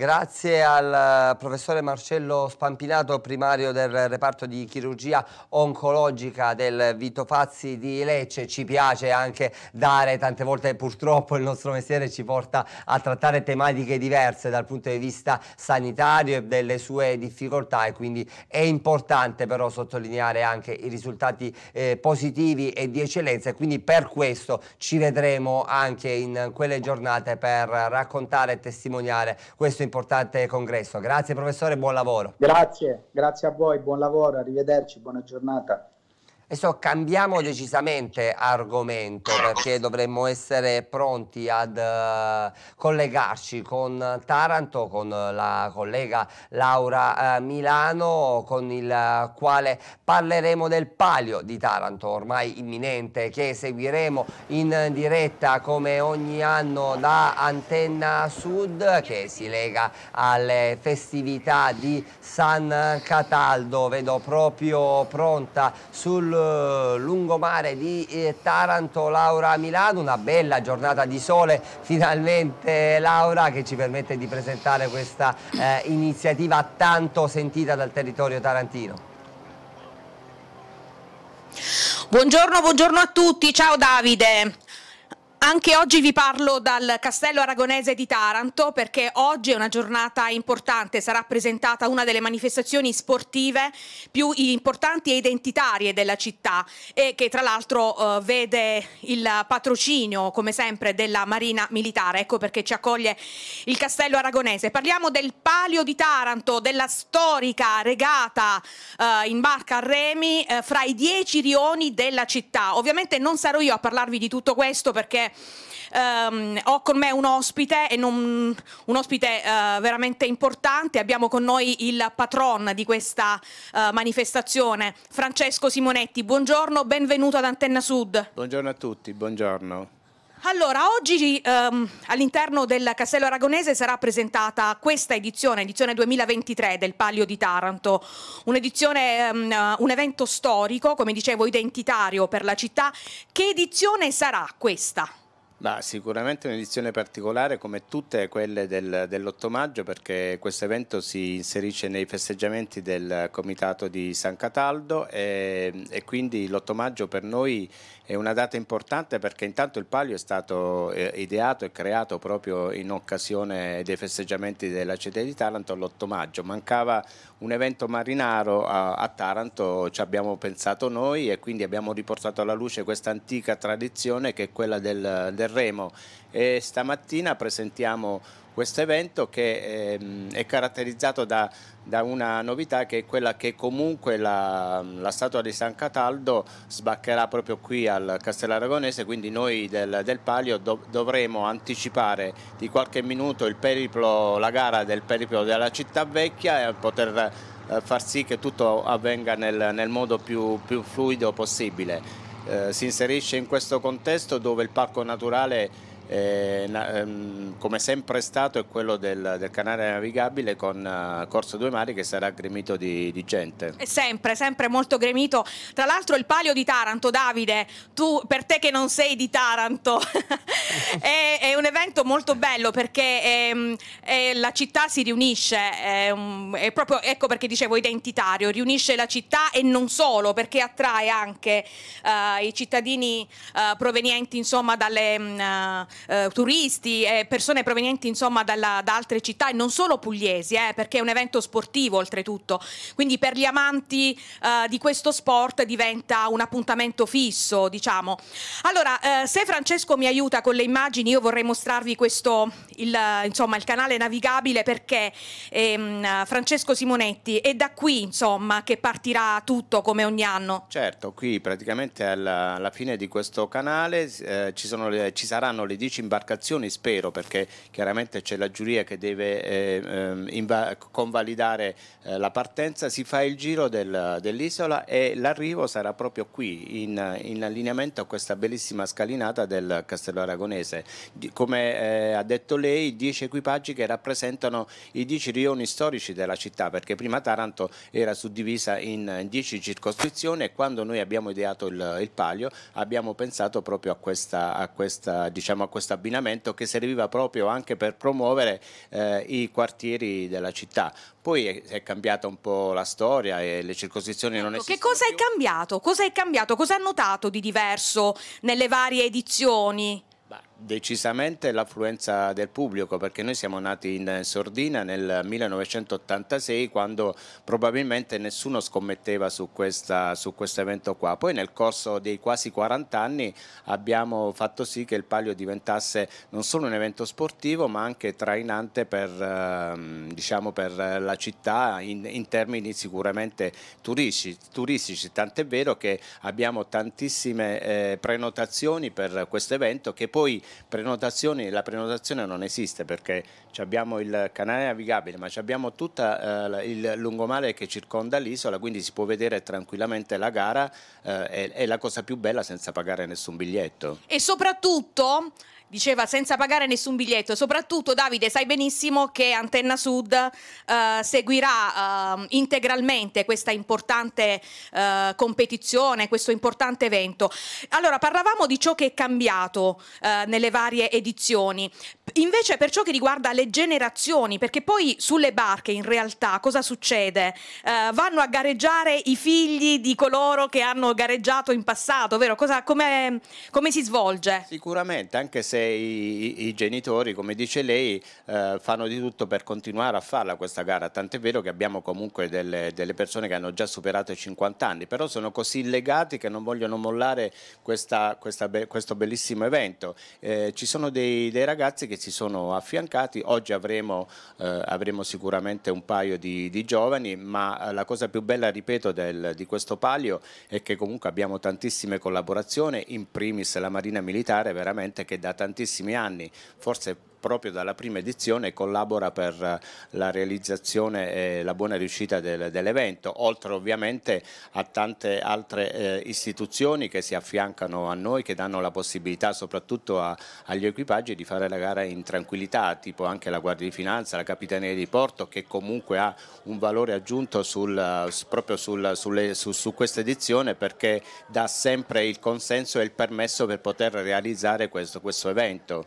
Grazie al eh, professore Marcello Spampinato, primario del reparto di chirurgia oncologica del Vito Fazzi di Lecce. Ci piace anche dare, tante volte purtroppo il nostro mestiere ci porta a trattare tematiche diverse dal punto di vista sanitario e delle sue difficoltà e quindi è importante però sottolineare anche i risultati eh, positivi e di eccellenza e quindi per questo ci vedremo anche in quelle giornate per raccontare e testimoniare questo importante importante congresso. Grazie professore, buon lavoro. Grazie, grazie a voi, buon lavoro, arrivederci, buona giornata. Adesso cambiamo decisamente argomento perché dovremmo essere pronti ad uh, collegarci con Taranto, con la collega Laura uh, Milano, con il quale parleremo del palio di Taranto, ormai imminente, che seguiremo in diretta come ogni anno da Antenna Sud, che si lega alle festività di San Cataldo. Vedo proprio pronta sul eh, lungomare di eh, Taranto, Laura Milano, una bella giornata di sole finalmente Laura che ci permette di presentare questa eh, iniziativa tanto sentita dal territorio tarantino. Buongiorno, buongiorno a tutti, ciao Davide. Anche oggi vi parlo dal Castello Aragonese di Taranto perché oggi è una giornata importante, sarà presentata una delle manifestazioni sportive più importanti e identitarie della città e che tra l'altro eh, vede il patrocinio come sempre della Marina Militare, ecco perché ci accoglie il Castello Aragonese. Parliamo del Palio di Taranto, della storica regata eh, in barca a remi eh, fra i dieci rioni della città. Ovviamente non sarò io a parlarvi di tutto questo perché perché ho con me un ospite, e non, un ospite eh, veramente importante. Abbiamo con noi il patron di questa eh, manifestazione, Francesco Simonetti. Buongiorno, benvenuto ad Antenna Sud. Buongiorno a tutti, buongiorno. Allora, oggi ehm, all'interno del Castello Aragonese sarà presentata questa edizione, edizione 2023 del Palio di Taranto, un'edizione, ehm, un evento storico, come dicevo, identitario per la città. Che edizione sarà questa? Ma sicuramente un'edizione particolare come tutte quelle del, dell'8 maggio perché questo evento si inserisce nei festeggiamenti del Comitato di San Cataldo e, ehm, e quindi l'8 maggio per noi è una data importante perché intanto il palio è stato eh, ideato e creato proprio in occasione dei festeggiamenti della città di Taranto l'8 maggio. Mancava un evento marinaro a, a Taranto, ci abbiamo pensato noi e quindi abbiamo riportato alla luce questa antica tradizione che è quella del, del remo. E stamattina presentiamo questo evento che ehm, è caratterizzato da, da, una novità che è quella che comunque la, la, statua di San Cataldo sbaccherà proprio qui al Castello Aragonese, quindi noi del, del Palio do, dovremo anticipare di qualche minuto periplo, la gara del periplo della città vecchia e poter eh, far sì che tutto avvenga nel, nel modo più, più, fluido possibile. Eh, si inserisce in questo contesto dove il parco naturale eh, na, ehm, come sempre è stato, è quello del, del canale navigabile con uh, Corso Due Mari che sarà gremito di, di gente. È sempre, sempre molto gremito. Tra l'altro il palio di Taranto, Davide, tu per te che non sei di Taranto, è, è, un evento molto bello perché è, ehm, è, la città si riunisce, è, proprio, ecco perché dicevo identitario, riunisce la città e non solo perché attrae anche uh, i cittadini uh, provenienti insomma dalle... Mm, eh, turisti e persone provenienti insomma dalla, da altre città e non solo pugliesi, eh, perché è un evento sportivo oltretutto. Quindi per gli amanti eh, di questo sport diventa un appuntamento fisso, diciamo. Allora, eh, se Francesco mi aiuta con le immagini, io vorrei mostrarvi questo, il, insomma, il canale navigabile perché ehm, Francesco Simonetti è da qui, insomma, che partirà tutto come ogni anno. Certo, qui praticamente alla, alla fine di questo canale eh, ci, sono le, ci saranno le 10 15 imbarcazioni, spero, perché chiaramente c'è la giuria che deve eh, ehm, convalidare eh, la partenza, si fa il giro del, dell'isola e l'arrivo sarà proprio qui, in, in, allineamento a questa bellissima scalinata del Castello Aragonese. Di, come eh, ha detto lei, 10 equipaggi che rappresentano i 10 rioni storici della città, perché prima Taranto era suddivisa in 10 circoscrizioni e quando noi abbiamo ideato il, il palio abbiamo pensato proprio a questa, a questa, diciamo, questo abbinamento che serviva proprio anche per promuovere eh, i quartieri della città. Poi è, è, cambiata un po' la storia e le circoscrizioni ecco, non esistono. Che cosa è cambiato? Cosa è cambiato? Cosa ha notato di diverso nelle varie edizioni? Bah, decisamente l'affluenza del pubblico perché noi siamo nati in sordina nel 1986 quando probabilmente nessuno scommetteva su, questa, su questo evento qua. Poi nel corso dei quasi 40 anni abbiamo fatto sì che il palio diventasse non solo un evento sportivo ma anche trainante per, ehm, diciamo, per la città in, in termini sicuramente turistici, turistici, tant'è vero che abbiamo tantissime eh, prenotazioni per questo evento che poi prenotazioni, la prenotazione non esiste perché abbiamo il canale navigabile, ma abbiamo tutto eh, il lungomare che circonda l'isola, quindi si può vedere tranquillamente la gara, eh, è, è la cosa più bella senza pagare nessun biglietto. E soprattutto diceva senza pagare nessun biglietto. Soprattutto Davide, sai benissimo che Antenna Sud eh, seguirà eh, integralmente questa importante eh, competizione, questo importante evento. Allora, parlavamo di ciò che è cambiato eh, nelle varie edizioni. Invece per ciò che riguarda le generazioni, perché poi sulle barche in realtà cosa succede? Eh, vanno a gareggiare i figli di coloro che hanno gareggiato in passato, vero? Cosa, come, come si svolge? Sicuramente, anche se i, i, genitori, come dice lei, eh, fanno di tutto per continuare a farla questa gara, tant'è vero che abbiamo comunque delle, delle, persone che hanno già superato i 50 anni, però sono così legati che non vogliono mollare questa, questa be, questo bellissimo evento. Eh, ci sono dei, dei, ragazzi che si sono affiancati, oggi avremo, eh, avremo sicuramente un paio di, di, giovani, ma eh, la cosa più bella, ripeto, del, di questo palio è che comunque abbiamo tantissime collaborazioni, in primis la Marina Militare veramente che da tanti tantissimi anni, forse proprio dalla prima edizione collabora per eh, la realizzazione e la buona riuscita del, dell'evento, oltre ovviamente a tante altre eh, istituzioni che si affiancano a noi, che danno la possibilità soprattutto a, agli equipaggi di fare la gara in tranquillità, tipo anche la Guardia di Finanza, la Capitaneria di Porto, che comunque ha un valore aggiunto sul, proprio sul, sulle, su, su questa edizione perché dà sempre il consenso e il permesso per poter realizzare questo, questo evento.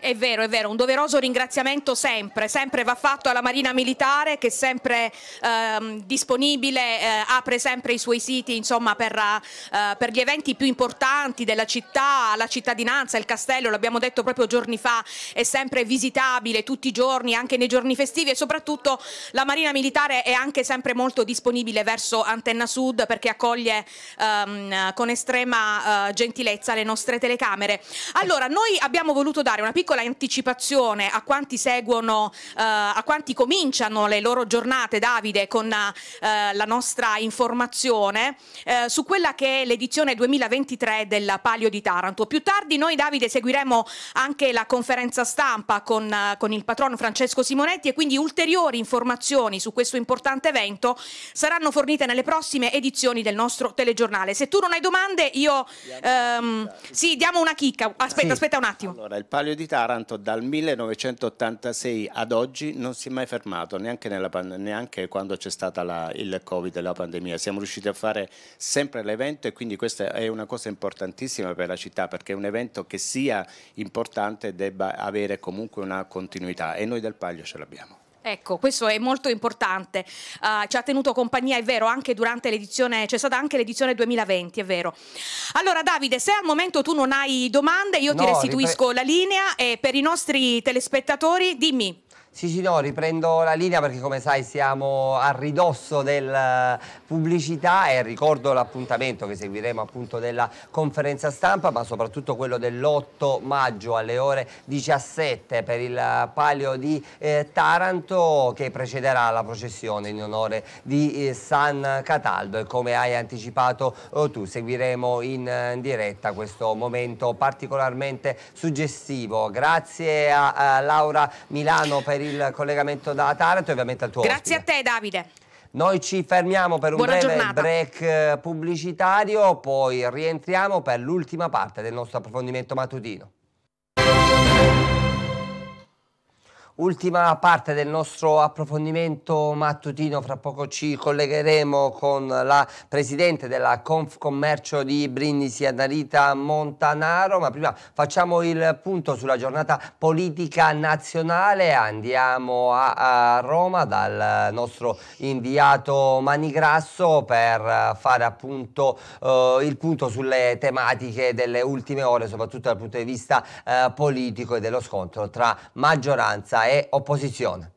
È vero, è vero, un doveroso ringraziamento sempre, sempre va fatto alla Marina Militare che è sempre ehm, disponibile, eh, apre sempre i suoi siti insomma, per, eh, per, gli eventi più importanti della città, la cittadinanza, il castello, l'abbiamo detto proprio giorni fa, è sempre visitabile tutti i giorni, anche nei giorni festivi e soprattutto la Marina Militare è anche sempre molto disponibile verso Antenna Sud perché accoglie ehm, con estrema eh, gentilezza le nostre telecamere. Allora, noi abbiamo voluto dare una piccola piccola anticipazione a quanti seguono, eh, a quanti cominciano le loro giornate, Davide, con eh, la nostra informazione eh, su quella che è l'edizione 2023 del Palio di Taranto. Più tardi noi, Davide, seguiremo anche la conferenza stampa con, con il patrono Francesco Simonetti e quindi ulteriori informazioni su questo importante evento saranno fornite nelle prossime edizioni del nostro telegiornale. Se tu non hai domande, io ehm, sì, diamo una chicca. Aspetta, sì. aspetta un attimo. Allora, il Palio di Taranto Taranto dal 1986 ad oggi non si è mai fermato, neanche, pand- neanche quando c'è stato il Covid la pandemia. Siamo riusciti a fare sempre l'evento e quindi questa è una cosa importantissima per la città perché è un evento che sia importante debba avere comunque una continuità e noi del Paglio ce l'abbiamo. Ecco, questo è molto importante. Uh, ci ha tenuto compagnia, è vero, anche durante l'edizione, c'è stata anche l'edizione 2020, è vero. Allora Davide, se al momento tu non hai domande, io no, ti restituisco ripet- la linea e per i nostri telespettatori dimmi. Cicino, riprendo la linea perché come sai siamo a ridosso della eh, pubblicità e ricordo l'appuntamento che seguiremo appunto della conferenza stampa ma soprattutto quello dell'8 maggio alle ore 17 per il palio di eh, Taranto che precederà la processione in onore di eh, San Cataldo e come hai anticipato oh, tu seguiremo in, in, eh, diretta questo momento particolarmente suggestivo. Grazie a, a Laura Milano per per il collegamento da Taranto e ovviamente al tuo Grazie ospite. a te Davide. Noi ci fermiamo per un Buona breve giornata. break eh, pubblicitario, poi rientriamo per l'ultima parte del nostro approfondimento mattutino. Ultima parte del nostro approfondimento mattutino, fra poco ci collegheremo con la presidente della Confcommercio di Brindisi, Anarita Montanaro, ma prima facciamo il punto sulla giornata politica nazionale, andiamo a, a Roma dal nostro inviato Manigrasso per fare appunto eh, il punto sulle tematiche delle ultime ore, soprattutto dal punto di vista eh, politico e dello scontro tra maggioranza e è opposizione.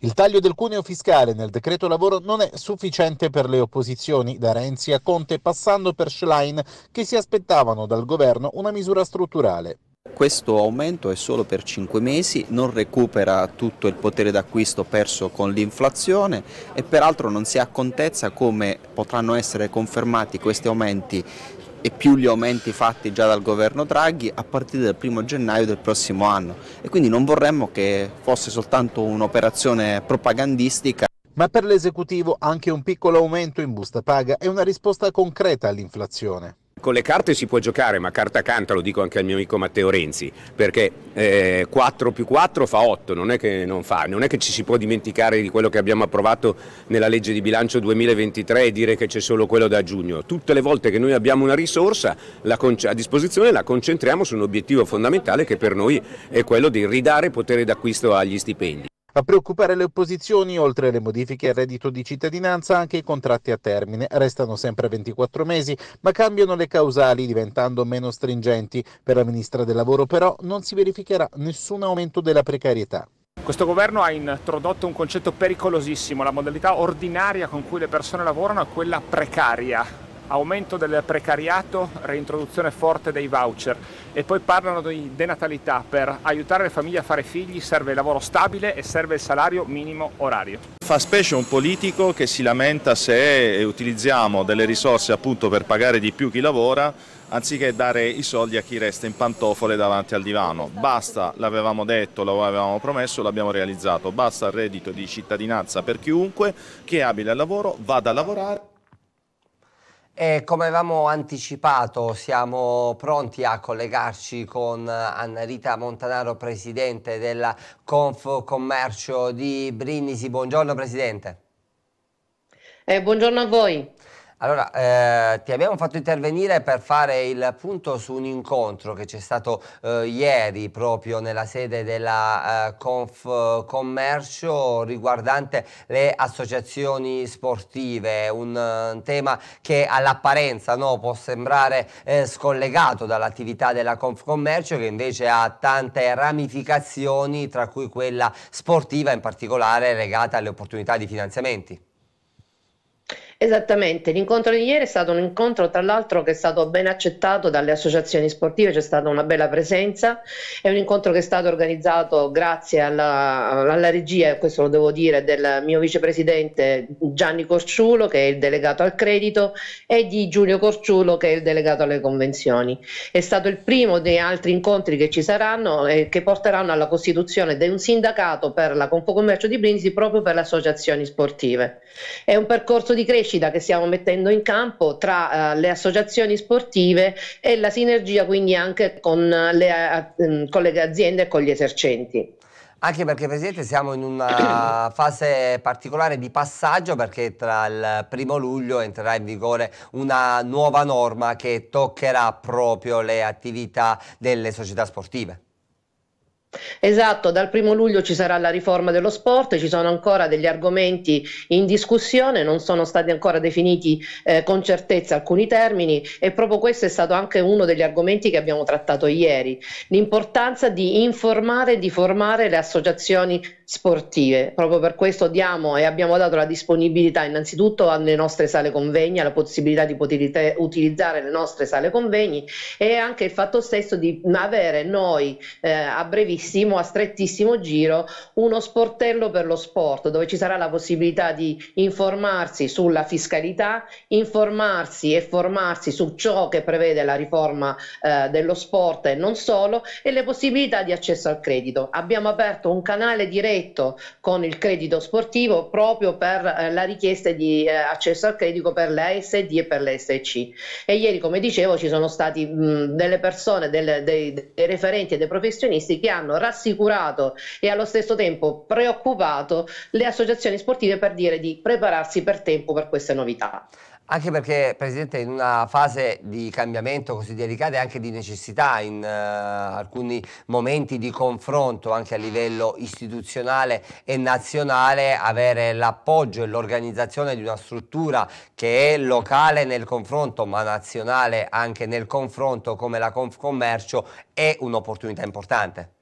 Il taglio del cuneo fiscale nel decreto lavoro non è sufficiente per le opposizioni, da Renzi a Conte passando per Schlein, che si aspettavano dal governo una misura strutturale. Questo aumento è solo per 5 mesi, non recupera tutto il potere d'acquisto perso con l'inflazione e peraltro non si ha contezza come potranno essere confermati questi aumenti e più gli aumenti fatti già dal governo Draghi a partire dal 1 gennaio del prossimo anno e quindi non vorremmo che fosse soltanto un'operazione propagandistica. Ma per l'esecutivo anche un piccolo aumento in busta paga è una risposta concreta all'inflazione. Con le carte si può giocare, ma carta canta lo dico anche al mio amico Matteo Renzi, perché eh, 4 più 4 fa 8, non è che non fa, non è che ci si può dimenticare di quello che abbiamo approvato nella legge di bilancio 2023 e dire che c'è solo quello da giugno. Tutte le volte che noi abbiamo una risorsa a disposizione la concentriamo su un obiettivo fondamentale che per noi è quello di ridare potere d'acquisto agli stipendi. A preoccupare le opposizioni, oltre alle modifiche al reddito di cittadinanza, anche i contratti a termine. Restano sempre 24 mesi, ma cambiano le causali, diventando meno stringenti. Per la Ministra del Lavoro, però, non si verificherà nessun aumento della precarietà. Questo governo ha introdotto un concetto pericolosissimo, la modalità ordinaria con cui le persone lavorano è quella precaria aumento del precariato, reintroduzione forte dei voucher e poi parlano di denatalità per aiutare le famiglie a fare figli serve il lavoro stabile e serve il salario minimo orario. Fa specie un politico che si lamenta se utilizziamo delle risorse appunto per pagare di più chi lavora anziché dare i soldi a chi resta in pantofole davanti al divano. Basta, l'avevamo detto, l'avevamo promesso, l'abbiamo realizzato. Basta il reddito di cittadinanza per chiunque, chi è abile al lavoro vada a lavorare. E come avevamo anticipato, siamo pronti a collegarci con Anna Rita Montanaro, presidente della Conf Commercio di Brindisi. Buongiorno Presidente. Eh, buongiorno a voi. Allora, eh, ti abbiamo fatto intervenire per fare il punto su un incontro che c'è stato eh, ieri proprio nella sede della eh, Confcommercio riguardante le associazioni sportive, un, eh, un tema che all'apparenza no, può sembrare eh, scollegato dall'attività della Confcommercio che invece ha tante ramificazioni tra cui quella sportiva in particolare legata alle opportunità di finanziamenti. Esattamente, l'incontro di ieri è stato un incontro tra l'altro che è stato ben accettato dalle associazioni sportive, c'è stata una bella presenza, è un incontro che è stato organizzato grazie alla, alla regia, questo lo devo dire, del mio vicepresidente Gianni Corciulo che è il delegato al credito e di Giulio Corciulo che è il delegato alle convenzioni. È stato il primo dei altri incontri che ci saranno e che porteranno alla costituzione di un sindacato per la Confocommercio di Brindisi proprio per le associazioni sportive. È un percorso di crescita che stiamo mettendo in campo tra uh, le associazioni sportive e la sinergia quindi anche con le, uh, con le aziende e con gli esercenti. Anche perché Presidente siamo in una fase particolare di passaggio perché tra il primo luglio entrerà in vigore una nuova norma che toccherà proprio le attività delle società sportive. Esatto, dal primo luglio ci sarà la riforma dello sport, ci sono ancora degli argomenti in discussione, non sono stati ancora definiti eh, con certezza alcuni termini e proprio questo è stato anche uno degli argomenti che abbiamo trattato ieri, l'importanza di informare e di formare le associazioni sportive. Proprio per questo diamo e abbiamo dato la disponibilità innanzitutto alle nostre sale convegni, alla possibilità di poter utilizzare le nostre sale convegni e anche il fatto stesso di avere noi eh, a brevissimo a strettissimo giro, uno sportello per lo sport dove ci sarà la possibilità di informarsi sulla fiscalità, informarsi e formarsi su ciò che prevede la riforma eh, dello sport e non solo e le possibilità di accesso al credito. Abbiamo aperto un canale diretto con il credito sportivo proprio per eh, la richiesta di eh, accesso al credito per le ASD e per le SC. E ieri, come dicevo, ci sono stati mh, delle persone, delle, dei, dei referenti e dei professionisti che hanno hanno rassicurato e allo stesso tempo preoccupato le associazioni sportive per dire di prepararsi per tempo per queste novità. Anche perché, Presidente, in una fase di cambiamento così delicata e anche di necessità in eh, alcuni momenti di confronto anche a livello istituzionale e nazionale, avere l'appoggio e l'organizzazione di una struttura che è locale nel confronto, ma nazionale anche nel confronto come la Confcommercio, è un'opportunità importante.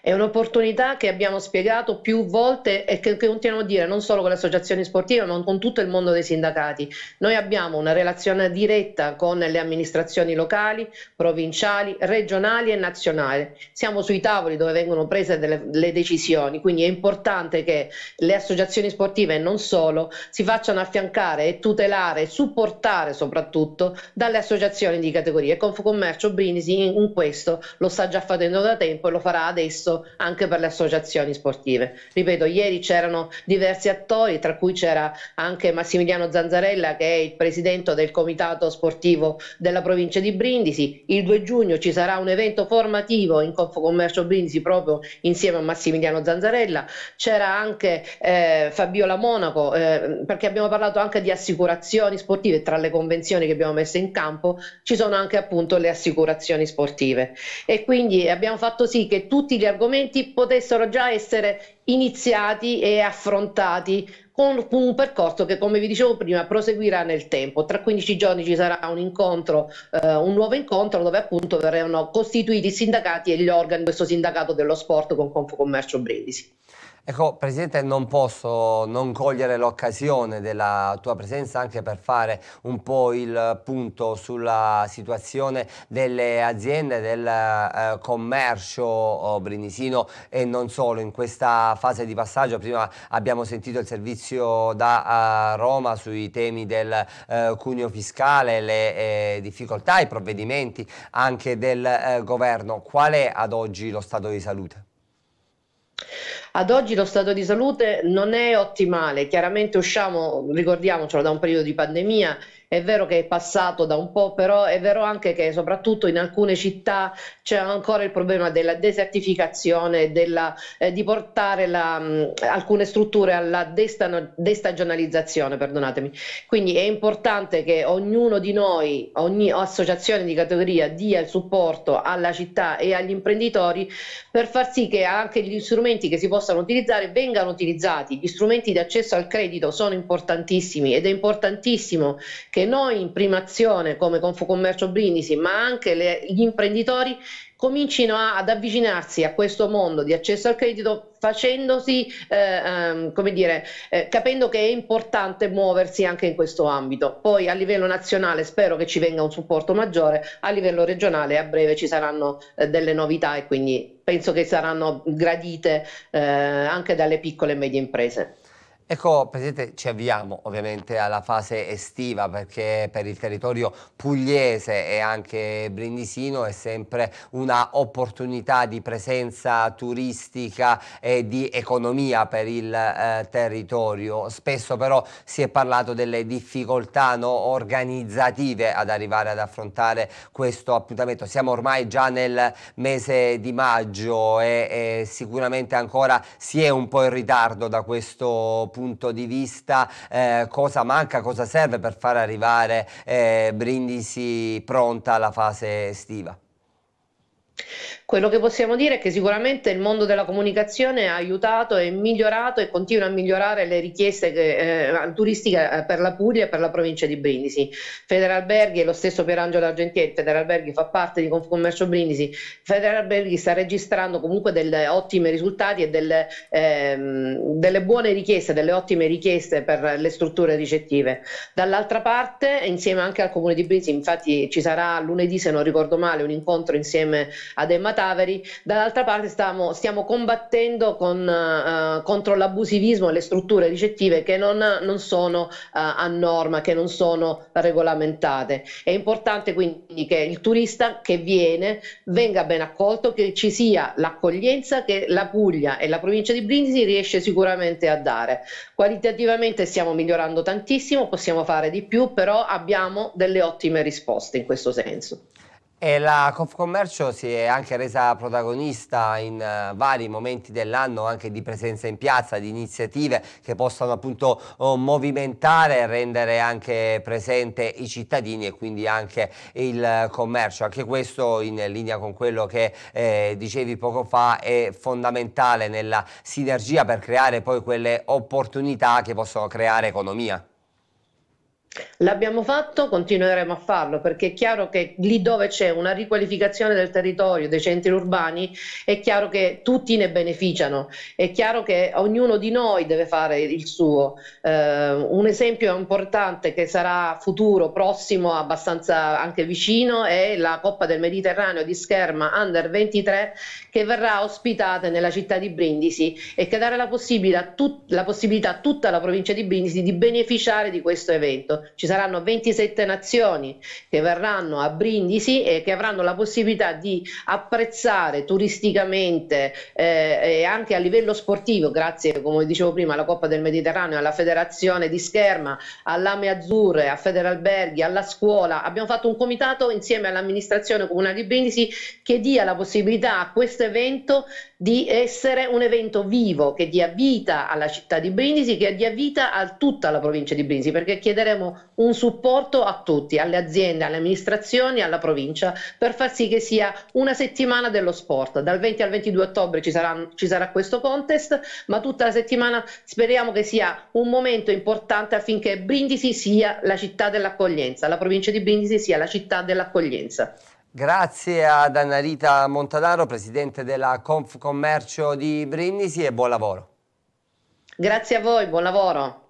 È un'opportunità che abbiamo spiegato più volte e che, che continuiamo a dire non solo con le associazioni sportive ma con tutto il mondo dei sindacati. Noi abbiamo una relazione diretta con le amministrazioni locali, provinciali, regionali e nazionali. Siamo sui tavoli dove vengono prese delle, le decisioni, quindi è importante che le associazioni sportive e non solo si facciano affiancare e tutelare e supportare soprattutto dalle associazioni di categoria. E Confcommercio Brinisi in questo lo sta già facendo da tempo e lo farà adesso spesso anche per le associazioni sportive. Ripeto, ieri c'erano diversi attori, tra cui c'era anche Massimiliano Zanzarella che è il presidente del comitato sportivo della provincia di Brindisi. Il 2 giugno ci sarà un evento formativo in Confcommercio Brindisi proprio insieme a Massimiliano Zanzarella. C'era anche eh, Fabiola Monaco eh, perché abbiamo parlato anche di assicurazioni sportive tra le convenzioni che abbiamo messo in campo ci sono anche appunto le assicurazioni sportive e quindi abbiamo fatto sì che tutti tutti gli argomenti potessero già essere iniziati e affrontati con un percorso che, come vi dicevo prima, proseguirà nel tempo. Tra 15 giorni ci sarà un incontro, eh, un nuovo incontro dove appunto verranno costituiti i sindacati e gli organi di questo sindacato dello sport con Confcommercio Brindisi. Ecco, Presidente, non posso non cogliere l'occasione della tua presenza anche per fare un po' il punto sulla situazione delle aziende del eh, commercio oh, brinisino e non solo. In questa fase di passaggio, prima abbiamo sentito il servizio da eh, Roma sui temi del eh, cuneo fiscale, le eh, difficoltà, i provvedimenti anche del eh, governo. Qual è ad oggi lo stato di salute? Ad oggi lo stato di salute non è ottimale, chiaramente usciamo, ricordiamocelo, da un periodo di pandemia è vero che è passato da un po', però è vero anche che soprattutto in alcune città c'è ancora il problema della desertificazione, della, eh, di portare la, mh, mm, alcune strutture alla destano, destagionalizzazione. Perdonatemi. Quindi è importante che ognuno di noi, ogni associazione di categoria dia il supporto alla città e agli imprenditori per far sì che anche gli strumenti che si possano utilizzare vengano utilizzati. Gli strumenti di accesso al credito sono importantissimi ed è importantissimo che noi in prima azione come Confucommercio Brindisi, ma anche le, gli imprenditori comincino a, ad avvicinarsi a questo mondo di accesso al credito facendosi, eh, um, come dire, eh, capendo che è importante muoversi anche in questo ambito. Poi a livello nazionale spero che ci venga un supporto maggiore, a livello regionale a breve ci saranno eh, delle novità e quindi penso che saranno gradite eh, anche dalle piccole e medie imprese. Ecco, Presidente, ci avviamo ovviamente alla fase estiva perché per il territorio pugliese e anche brindisino è sempre una opportunità di presenza turistica e di economia per il eh, territorio. Spesso però si è parlato delle difficoltà no, organizzative ad arrivare ad affrontare questo appuntamento. Siamo ormai già nel mese di maggio e, e sicuramente ancora si è un po' in ritardo da questo punto punto di vista eh, cosa manca, cosa serve per far arrivare eh, Brindisi pronta alla fase estiva? Quello che possiamo dire è che sicuramente il mondo della comunicazione ha aiutato e migliorato e continua a migliorare le richieste che, eh, turistiche eh, per la Puglia e per la provincia di Brindisi. Federalberghi e lo stesso Pierangelo Argentieri, Federalberghi fa parte di Confcommercio Brindisi, Federalberghi sta registrando comunque delle ottime risultati e delle, ehm, delle buone richieste, delle ottime richieste per le strutture ricettive. Dall'altra parte, insieme anche al Comune di Brindisi, infatti ci sarà lunedì se non ricordo male un incontro insieme ad Emma Taveri, dall'altra parte stiamo, stiamo combattendo con, uh, contro l'abusivismo e le strutture ricettive che non, non sono uh, a norma, che non sono regolamentate. È importante quindi che il turista che viene venga ben accolto, che ci sia l'accoglienza che la Puglia e la provincia di Brindisi riesce sicuramente a dare. Qualitativamente stiamo migliorando tantissimo, possiamo fare di più, però abbiamo delle ottime risposte in questo senso. E la Confcommercio si è anche resa protagonista in uh, vari momenti dell'anno anche di presenza in piazza, di iniziative che possano appunto uh, movimentare e rendere anche presente i cittadini e quindi anche il eh, commercio. Anche questo in linea con quello che eh, dicevi poco fa è fondamentale nella sinergia per creare poi quelle opportunità che possono creare economia. L'abbiamo fatto, continueremo a farlo perché è chiaro che lì dove c'è una riqualificazione del territorio, dei centri urbani, è chiaro che tutti ne beneficiano, è chiaro che ognuno di noi deve fare il suo. Eh, un esempio importante che sarà futuro, prossimo, abbastanza anche vicino, è la Coppa del Mediterraneo di scherma Under 23 che verrà ospitata nella città di Brindisi e che darà la possibilità, la possibilità a tutta la provincia di Brindisi di beneficiare di questo evento ci saranno 27 nazioni che verranno a Brindisi e che avranno la possibilità di apprezzare turisticamente eh, e anche a livello sportivo, grazie come dicevo prima alla Coppa del Mediterraneo, alla Federazione di Scherma, all'Ame Azzurre, a Federalberghi, alla scuola, abbiamo fatto un comitato insieme all'amministrazione comunale di Brindisi che dia la possibilità a questo evento di essere un evento vivo che dia vita alla città di Brindisi, che dia vita a tutta la provincia di Brindisi, perché chiederemo un supporto a tutti, alle aziende, alle amministrazioni, alla provincia, per far sì che sia una settimana dello sport. Dal 20 al 22 ottobre ci sarà, ci sarà questo contest, ma tutta la settimana speriamo che sia un momento importante affinché Brindisi sia la città dell'accoglienza, la provincia di Brindisi sia la città dell'accoglienza. Grazie ad Annarita Montanaro, presidente della Confcommercio di Brindisi e buon lavoro. Grazie a voi, buon lavoro.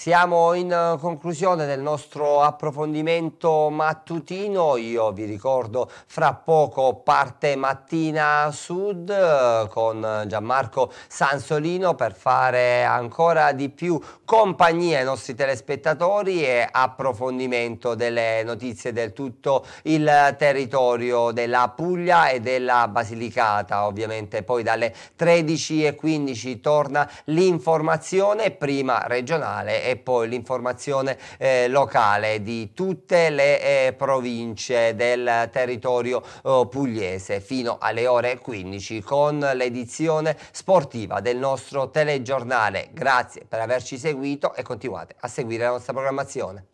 Siamo in eh, conclusione del nostro approfondimento mattutino, io vi ricordo fra poco parte mattina sud eh, con Gianmarco Sansolino per fare ancora di più compagnia ai nostri telespettatori e approfondimento delle notizie del tutto il territorio della Puglia e della Basilicata. Ovviamente poi dalle 13.15 torna l'informazione prima regionale e poi l'informazione eh, locale di tutte le eh, province del territorio eh, pugliese fino alle ore 15 con l'edizione sportiva del nostro telegiornale. Grazie per averci seguito e continuate a seguire la nostra programmazione.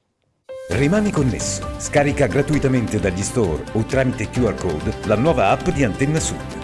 Rimani connesso, scarica gratuitamente dagli store o tramite QR code la nuova app di Antenna Sud